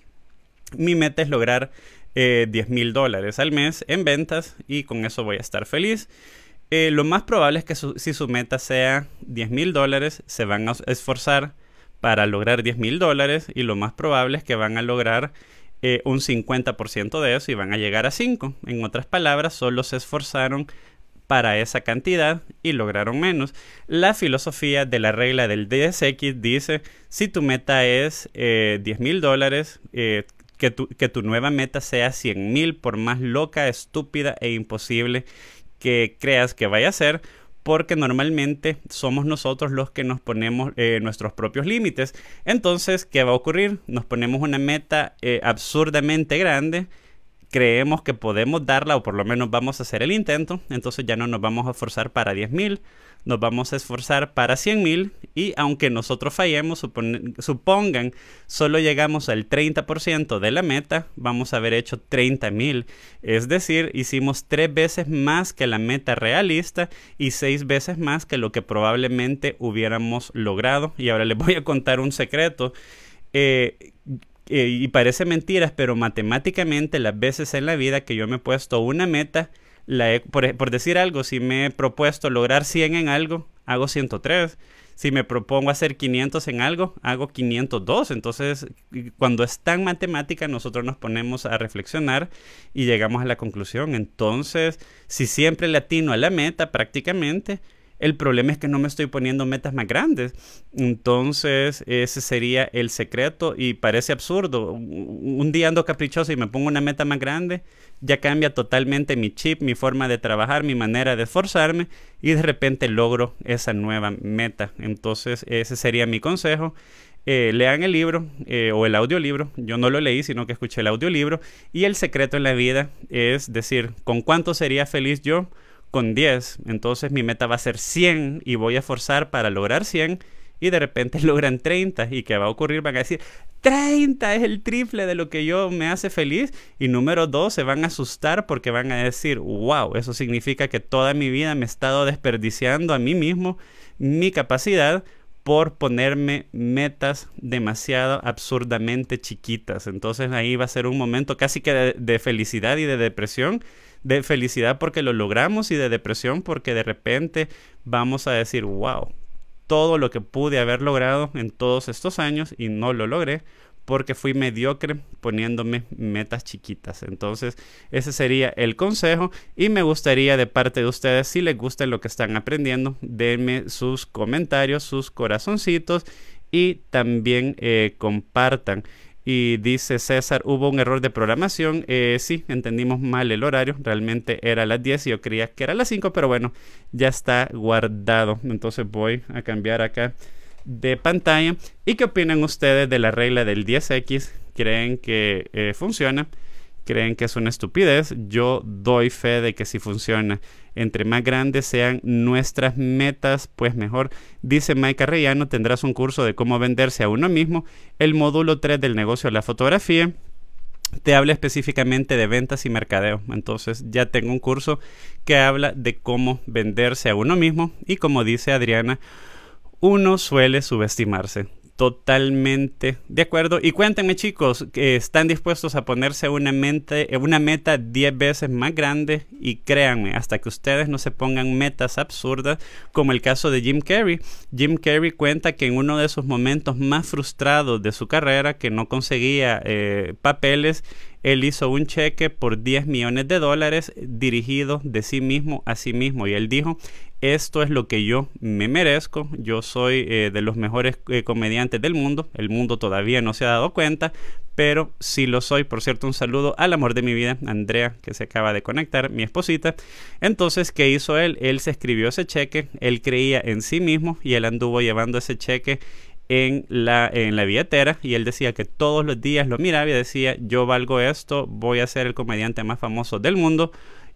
mi meta es lograr 10 eh, mil dólares al mes en ventas y con eso voy a estar feliz. Eh, lo más probable es que si su meta sea 10 mil dólares, se van a esforzar para lograr 10 mil dólares y lo más probable es que van a lograr eh, un 50% de eso y van a llegar a 5. En otras palabras, solo se esforzaron para esa cantidad y lograron menos. La filosofía de la regla del DSX dice, si tu meta es 10 eh, mil dólares, eh, que, tu, que tu nueva meta sea 100 mil, por más loca, estúpida e imposible que creas que vaya a ser, porque normalmente somos nosotros los que nos ponemos eh, nuestros propios límites. Entonces, ¿qué va a ocurrir? Nos ponemos una meta eh, absurdamente grande, creemos que podemos darla o por lo menos vamos a hacer el intento, entonces ya no nos vamos a forzar para 10.000 nos vamos a esforzar para 100.000 y aunque nosotros fallemos, supongan, solo llegamos al 30% de la meta, vamos a haber hecho 30.000. Es decir, hicimos tres veces más que la meta realista y seis veces más que lo que probablemente hubiéramos logrado. Y ahora les [LAUGHS] voy a contar un secreto. Eh, eh, y parece mentiras, pero matemáticamente las veces en la vida que yo me he puesto una meta, por, por, decir algo, si me he propuesto lograr 100 en algo, hago 103. Si me propongo hacer 500 en algo, hago 502. Entonces, cuando es tan matemática, nosotros nos ponemos a reflexionar y llegamos a la conclusión. Entonces, si siempre le atino a la meta prácticamente, el problema es que no me estoy poniendo metas más grandes. Entonces, ese sería el secreto y parece absurdo. Un día ando caprichoso y me pongo una meta más grande, ya cambia totalmente mi chip, mi forma de trabajar, mi manera de esforzarme y de repente logro esa nueva meta. Entonces, ese sería mi consejo. Eh, lean el libro eh, o el audiolibro. Yo no lo leí, sino que escuché el audiolibro. Y el secreto en la vida es decir, ¿con cuánto sería feliz yo? con 10, entonces mi meta va a ser 100 y voy a forzar para lograr 100 y de repente [LAUGHS] logran 30 y qué va a ocurrir, van a decir, 30 es el triple de lo que yo me hace feliz y número 2 se van a asustar porque van a decir, wow, eso significa que toda mi vida me he estado desperdiciando a mí mismo mi capacidad por ponerme metas demasiado absurdamente chiquitas. Entonces ahí va a ser un momento casi que de, de felicidad y de depresión de felicidad porque lo logramos y de depresión porque de repente vamos a decir, wow, todo lo que pude haber logrado en todos estos años y no lo logré porque fui mediocre poniéndome metas chiquitas. Entonces, ese sería el consejo y me gustaría de parte de ustedes, si les gusta lo que están aprendiendo, denme sus comentarios, sus corazoncitos y también eh, compartan y dice César, hubo un error de programación. Eh, sí, entendimos mal el horario. Realmente era las 10 y yo creía que era las 5, pero bueno, ya está guardado. Entonces voy a cambiar acá de pantalla. ¿Y qué opinan ustedes de la regla del 10X? ¿Creen que eh, funciona? ¿Creen que es una estupidez? Yo doy fe de que sí funciona entre más grandes sean nuestras metas, pues mejor. Dice Mike Arrellano, tendrás un curso de cómo venderse a uno mismo, el módulo 3 del negocio de la fotografía. Te habla específicamente de ventas y mercadeo. Entonces ya tengo un curso que habla de cómo venderse a uno mismo y como dice Adriana, uno suele subestimarse. Totalmente de acuerdo. Y cuéntenme, chicos, ¿están dispuestos a ponerse una, mente, eh, una meta 10 veces más grande? Y créanme, hasta que ustedes no se pongan metas absurdas, como el caso de Jim Carrey. Jim Carrey cuenta que en uno de sus momentos más frustrados de su carrera, que no conseguía eh, papeles, él hizo un cheque por 10 millones de dólares dirigido de sí mismo a sí mismo. Y él dijo, esto es lo que yo me merezco, yo soy eh, de los mejores eh, comediantes del mundo, el mundo todavía no se ha dado cuenta, pero sí lo soy, por cierto, un saludo al amor de mi vida, Andrea, que se acaba de conectar, mi esposita. Entonces, ¿qué hizo él? Él se escribió ese cheque, él creía en sí mismo y él anduvo llevando ese cheque en la, en la billetera y él decía que todos los días lo miraba y decía, yo valgo esto, voy a ser el comediante más famoso del mundo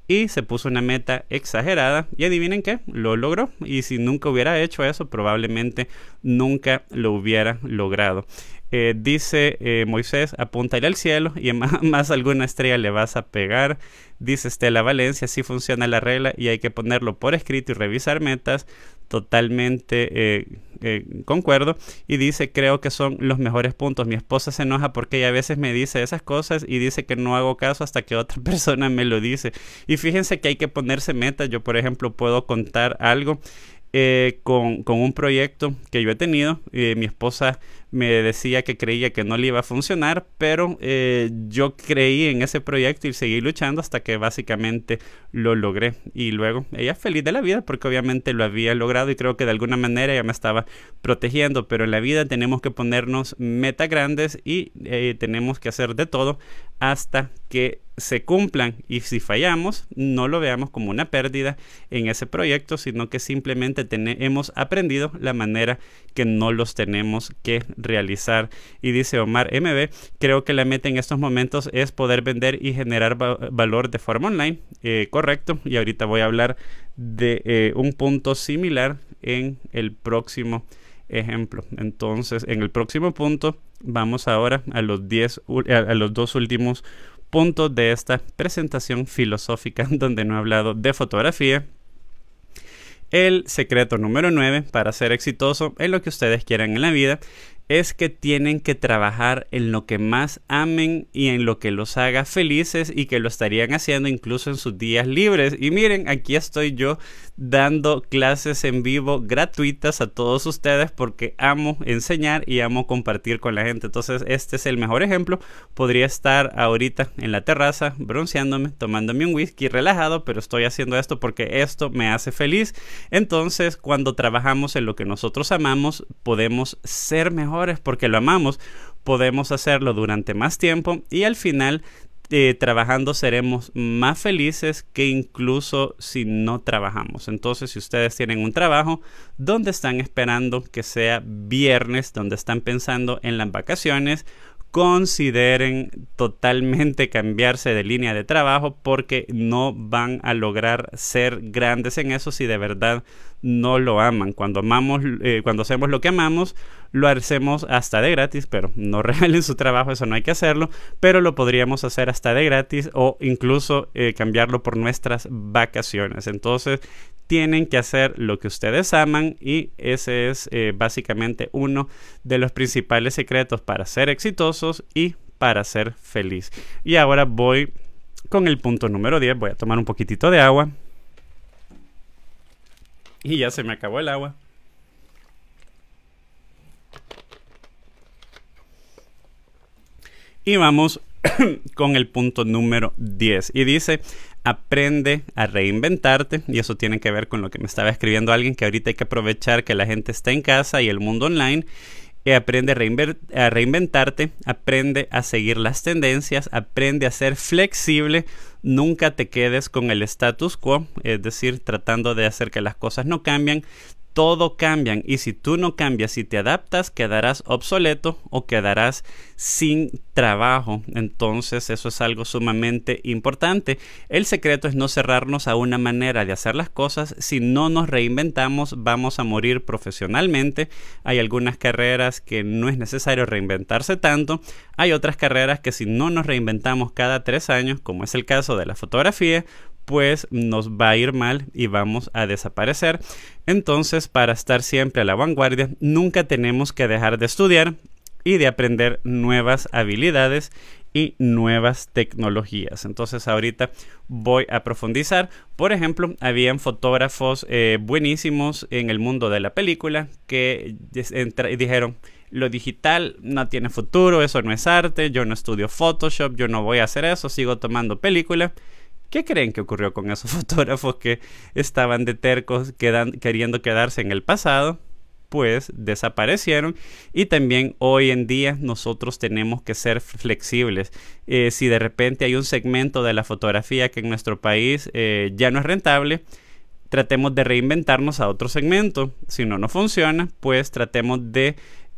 y se puso una meta exagerada y adivinen qué, lo logró y si nunca hubiera hecho eso probablemente nunca lo hubiera logrado. Eh, dice eh, Moisés, apúntale al cielo y más, [LAUGHS] más alguna estrella le vas a pegar. Dice Estela Valencia, así funciona la regla y hay que ponerlo por escrito y revisar metas totalmente eh, eh, concuerdo y dice creo que son los mejores puntos mi esposa se enoja porque ella a veces me dice esas cosas y dice que no hago caso hasta que otra [LAUGHS] persona me lo dice y fíjense que hay que ponerse meta yo por ejemplo puedo contar algo eh, con, un proyecto que yo he tenido. mi esposa me decía que creía que no le iba a funcionar, pero eh, yo creí en ese proyecto y seguí luchando hasta que básicamente lo logré. Y luego ella feliz de la vida porque obviamente lo había logrado y creo que de alguna manera ya me estaba protegiendo, pero en la vida tenemos que ponernos metas grandes y eh, tenemos que hacer de todo hasta que se cumplan y si fallamos no lo veamos como una pérdida en ese proyecto sino que simplemente hemos aprendido la manera que no los tenemos que realizar. Y dice Omar MB, creo que la meta en estos momentos es poder vender y generar valor de forma online. Eh, correcto. Y ahorita voy a hablar de eh, un punto similar en el próximo ejemplo. Entonces, en el próximo punto, vamos ahora a los, diez, a los dos últimos puntos de esta presentación filosófica [LAUGHS] donde no he hablado de fotografía. El secreto número 9 para ser exitoso en lo que ustedes quieran en la vida es que tienen que trabajar en lo que más amen y en lo que los haga felices y que lo estarían haciendo incluso en sus días libres. Y miren, aquí estoy yo dando clases en vivo gratuitas a todos ustedes porque amo enseñar y amo compartir con la gente. Entonces este es el mejor ejemplo. Podría estar ahorita en la terraza bronceándome, tomándome un whisky relajado, pero estoy haciendo esto porque esto me hace feliz. Entonces cuando trabajamos en lo que nosotros amamos, podemos ser mejores porque lo amamos podemos hacerlo durante más tiempo y al final eh, trabajando seremos más felices que incluso si no trabajamos. Entonces, si ustedes tienen un trabajo donde están esperando que sea viernes, donde están pensando en las vacaciones consideren totalmente cambiarse de línea de trabajo porque no van a lograr ser grandes en eso si de verdad no lo aman. Cuando amamos, eh, cuando hacemos lo que amamos, lo hacemos hasta de gratis, pero no [LAUGHS] regalen su trabajo, eso no hay que hacerlo, pero lo podríamos hacer hasta de gratis o incluso eh, cambiarlo por nuestras vacaciones. Entonces, tienen que hacer lo que ustedes aman y ese es eh, básicamente uno de los principales secretos para ser exitosos y para ser feliz. Y ahora voy con el punto número 10, voy a tomar un poquitito de agua. Y ya se me acabó el agua. Y vamos [CLEARS THROAT] con el punto número 10. Y dice, aprende a reinventarte y eso tiene que ver con lo que me estaba escribiendo alguien que ahorita hay que aprovechar que la gente está en casa y el mundo online eh, aprende a, a reinventarte, aprende a seguir las tendencias, aprende a ser flexible, nunca te quedes con el status quo, es decir, tratando de hacer que las cosas no cambien, todo cambian y si tú no cambias, y te adaptas, quedarás obsoleto o quedarás sin trabajo. Entonces eso es algo sumamente importante. El secreto es no cerrarnos a una manera de hacer las cosas. Si no nos reinventamos, vamos a morir profesionalmente. Hay algunas carreras que no es necesario reinventarse tanto. Hay otras carreras que si no nos reinventamos cada tres años, como es el caso de la fotografía, pues nos va a ir mal y vamos a desaparecer. Entonces, para estar siempre a la vanguardia, nunca tenemos que dejar de estudiar y de aprender nuevas habilidades y nuevas tecnologías. Entonces ahorita voy a profundizar. Por ejemplo, habían fotógrafos eh, buenísimos en el mundo de la película que dijeron, lo digital no tiene futuro, eso no es arte, yo no estudio Photoshop, yo no voy a hacer eso, sigo tomando película. ¿Qué creen que ocurrió con esos [LAUGHS] fotógrafos que estaban de tercos queriendo quedarse en el pasado? Pues desaparecieron y también hoy en día nosotros tenemos que ser flexibles. Eh, si de repente hay un segmento de la fotografía que en nuestro país eh, ya no es rentable, tratemos de reinventarnos a otro segmento. Si no no funciona, pues tratemos de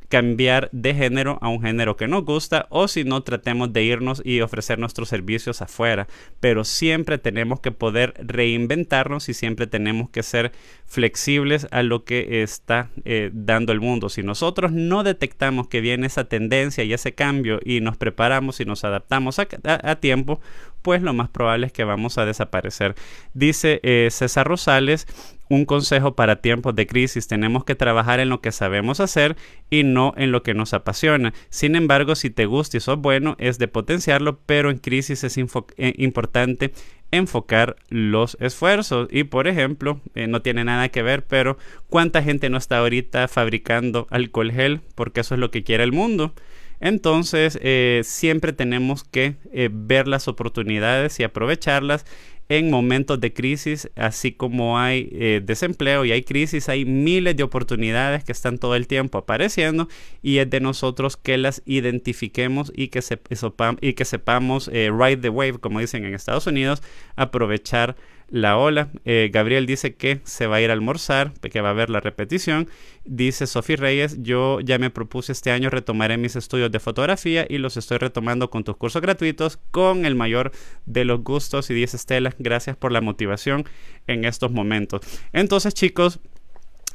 cambiar de género a un género que nos gusta o si no tratemos de irnos y ofrecer nuestros servicios afuera. Pero siempre tenemos que poder reinventarnos y siempre tenemos que ser flexibles a lo que está eh, dando el mundo. Si nosotros no detectamos que viene esa tendencia y ese cambio y nos preparamos y nos adaptamos a tiempo, pues lo más probable es que vamos a desaparecer. Dice eh, César Rosales, un consejo para tiempos de crisis, tenemos que trabajar en lo que sabemos hacer y no en lo que nos apasiona. Sin embargo, si te gusta y sos bueno, es de potenciarlo, pero en crisis es eh, importante enfocar los esfuerzos. Y por ejemplo, eh, no tiene nada que ver, pero ¿cuánta gente no está ahorita fabricando alcohol gel? Porque eso es lo que quiere el mundo. Entonces, eh, siempre tenemos que eh, ver las oportunidades y aprovecharlas en momentos de crisis, así como hay eh, desempleo y hay crisis, hay miles de oportunidades que están todo el tiempo apareciendo y es de nosotros que las identifiquemos y que, sepamos ride the wave, como dicen en Estados Unidos, aprovechar la Ola. Eh, Gabriel dice que se va a ir a almorzar, que va a ver la repetición. Dice Sofía Reyes, yo ya me propuse este año retomaré mis estudios de fotografía y los estoy retomando con tus cursos gratuitos con el mayor de los gustos. Y dice Estela, gracias por la motivación en estos momentos. Entonces chicos,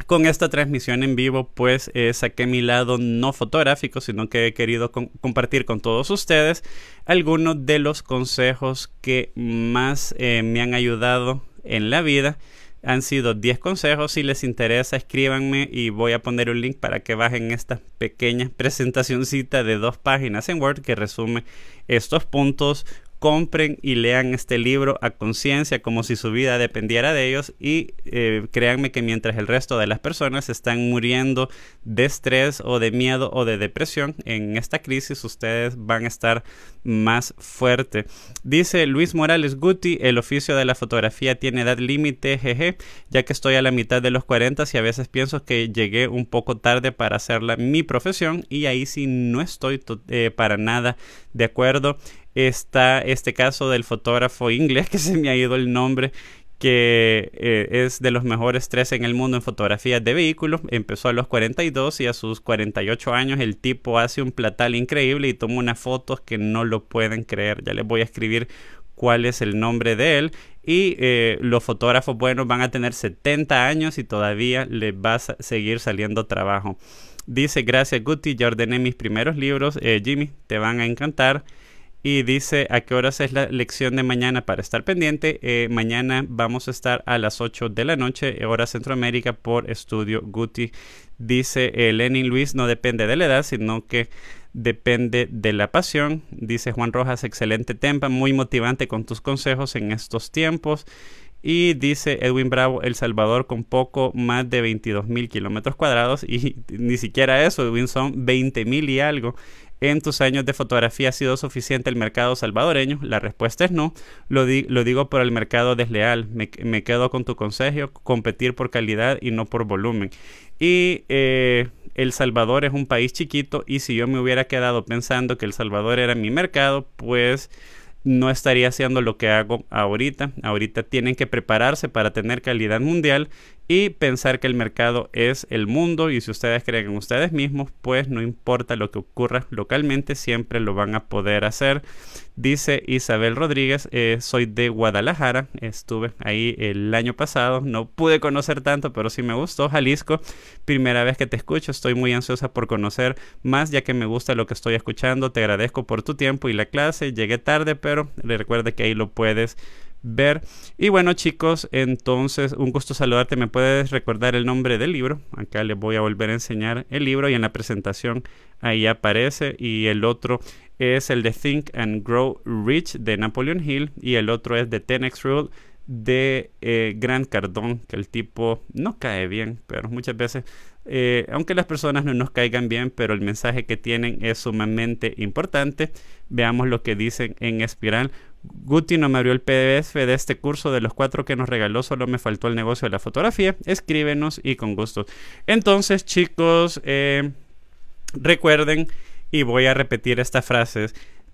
con esta transmisión en vivo, pues eh, saqué mi lado no fotográfico, sino que he querido compartir con todos ustedes algunos de los consejos que más eh, me han ayudado en la vida. Han sido 10 consejos, si les interesa escríbanme y voy a poner un link para que bajen esta pequeña [LAUGHS] presentacioncita de dos páginas en Word que resume estos puntos compren y lean este libro a conciencia como si su vida dependiera de ellos y eh, créanme que mientras el resto de las personas están muriendo de estrés o de miedo o de depresión en esta crisis ustedes van a estar más fuerte. Dice Luis Morales Guti, el oficio de la fotografía tiene edad límite, jeje, ya que estoy a la mitad de los 40 y a veces pienso que llegué un poco tarde para hacerla mi profesión y ahí sí no estoy eh, para nada de acuerdo está este caso del fotógrafo inglés, que [LAUGHS] se me ha ido el nombre, que eh, es de los mejores tres en el mundo en fotografías de vehículos. Empezó a los 42 y a sus 48 años el tipo hace un platal increíble y toma unas fotos que no lo pueden creer. Ya les voy a escribir cuál es el nombre de él. Y eh, los fotógrafos buenos van a tener 70 años y todavía les va a seguir saliendo trabajo. Dice, gracias Guti, ya ordené mis primeros libros. Eh, Jimmy, te van a encantar y dice a qué horas es la lección de mañana para estar pendiente. Eh, mañana vamos a estar a las 8 de la noche, eh, hora Centroamérica, por estudio Guti. Dice eh, Lenin Luis, no depende de la edad, sino que depende de la pasión. Dice Juan Rojas, excelente tema, muy motivante con tus consejos en estos tiempos. Y dice Edwin Bravo, El Salvador con poco más de 22 mil kilómetros cuadrados. Y [LAUGHS] ni siquiera eso, Edwin, son 20 mil y algo en tus años de fotografía ha sido suficiente el mercado salvadoreño? La respuesta es no. Lo, digo por el mercado desleal. Me, me, quedo con tu consejo, competir por calidad y no por volumen. Y eh, El Salvador es un país chiquito y si yo me hubiera quedado pensando que El Salvador era mi mercado, pues no estaría haciendo lo que hago ahorita. Ahorita tienen que prepararse para tener calidad mundial y pensar que el mercado es el mundo y si ustedes creen en ustedes mismos, pues no importa lo que ocurra localmente, siempre lo van a poder hacer. Dice Isabel Rodríguez, eh, soy de Guadalajara, estuve ahí el año pasado, no pude conocer tanto, pero sí me gustó Jalisco, primera vez que te escucho, estoy muy ansiosa por conocer más ya que me gusta lo que estoy escuchando, te agradezco por tu tiempo y la clase, llegué tarde, pero recuerda que ahí lo puedes ver. Y bueno, chicos, entonces un gusto saludarte. ¿Me puedes recordar el nombre del libro? Acá les voy a volver a enseñar el libro y en la presentación ahí aparece. Y el otro es el de Think and Grow Rich de Napoleon Hill y el otro es de Tenex Rule de Gran eh, Grant Cardón, que el tipo no cae bien, pero muchas veces, eh, aunque las personas no nos caigan bien, pero el mensaje que tienen es sumamente importante. Veamos lo que dicen en espiral. Guti no me abrió el PDF de este curso de los cuatro que nos regaló, solo me faltó el negocio de la fotografía. Escríbenos y con gusto. Entonces, chicos, eh, recuerden y voy a repetir esta frase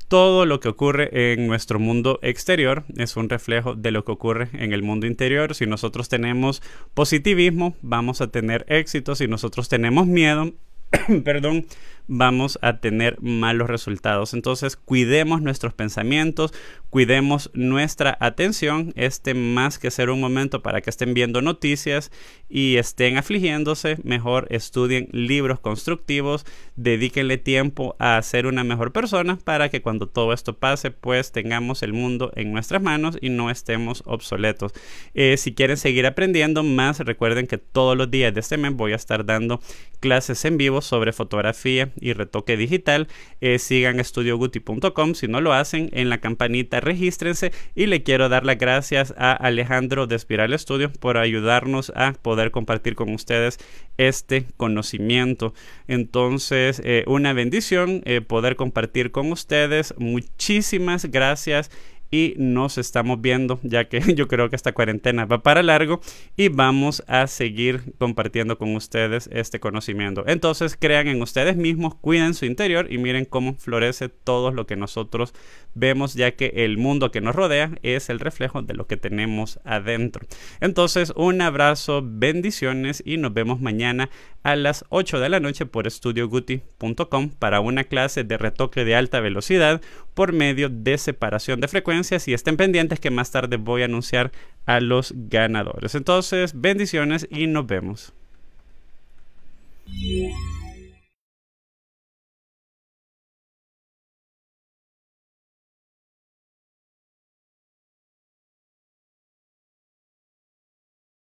Todo lo que ocurre en nuestro mundo exterior es un reflejo de lo que ocurre en el mundo interior. Si nosotros tenemos positivismo, vamos a tener éxito. Si nosotros tenemos miedo, [COUGHS] perdón, vamos a tener malos resultados. Entonces cuidemos nuestros pensamientos, cuidemos nuestra atención, este más que ser un momento para que estén viendo noticias y estén afligiéndose, mejor estudien libros constructivos, dedíquenle tiempo a ser una mejor persona para que cuando todo esto pase pues tengamos el mundo en nuestras manos y no estemos obsoletos. Eh, si quieren seguir aprendiendo más, recuerden que todos los días de este mes voy a estar dando clases en vivo sobre fotografía y retoque digital. Eh, sigan estudioguti.com. Si no lo hacen, en la campanita regístrense. Y le quiero dar las gracias a Alejandro de Espiral Studio por ayudarnos a poder compartir con ustedes este conocimiento. Entonces, eh, una bendición eh, poder compartir con ustedes. Muchísimas gracias y nos estamos viendo ya que [LAUGHS] yo creo que esta cuarentena va para largo y vamos a seguir compartiendo con ustedes este conocimiento. Entonces crean en ustedes mismos, cuiden su interior y miren cómo florece todo lo que nosotros vemos ya que el mundo que nos rodea es el reflejo de lo que tenemos adentro. Entonces un abrazo, bendiciones y nos vemos mañana a las 8 de la noche por estudioguti.com para una clase de retoque de alta velocidad por medio de separación de frecuencia si y estén pendientes que más tarde voy a anunciar a los ganadores. Entonces, bendiciones y nos vemos.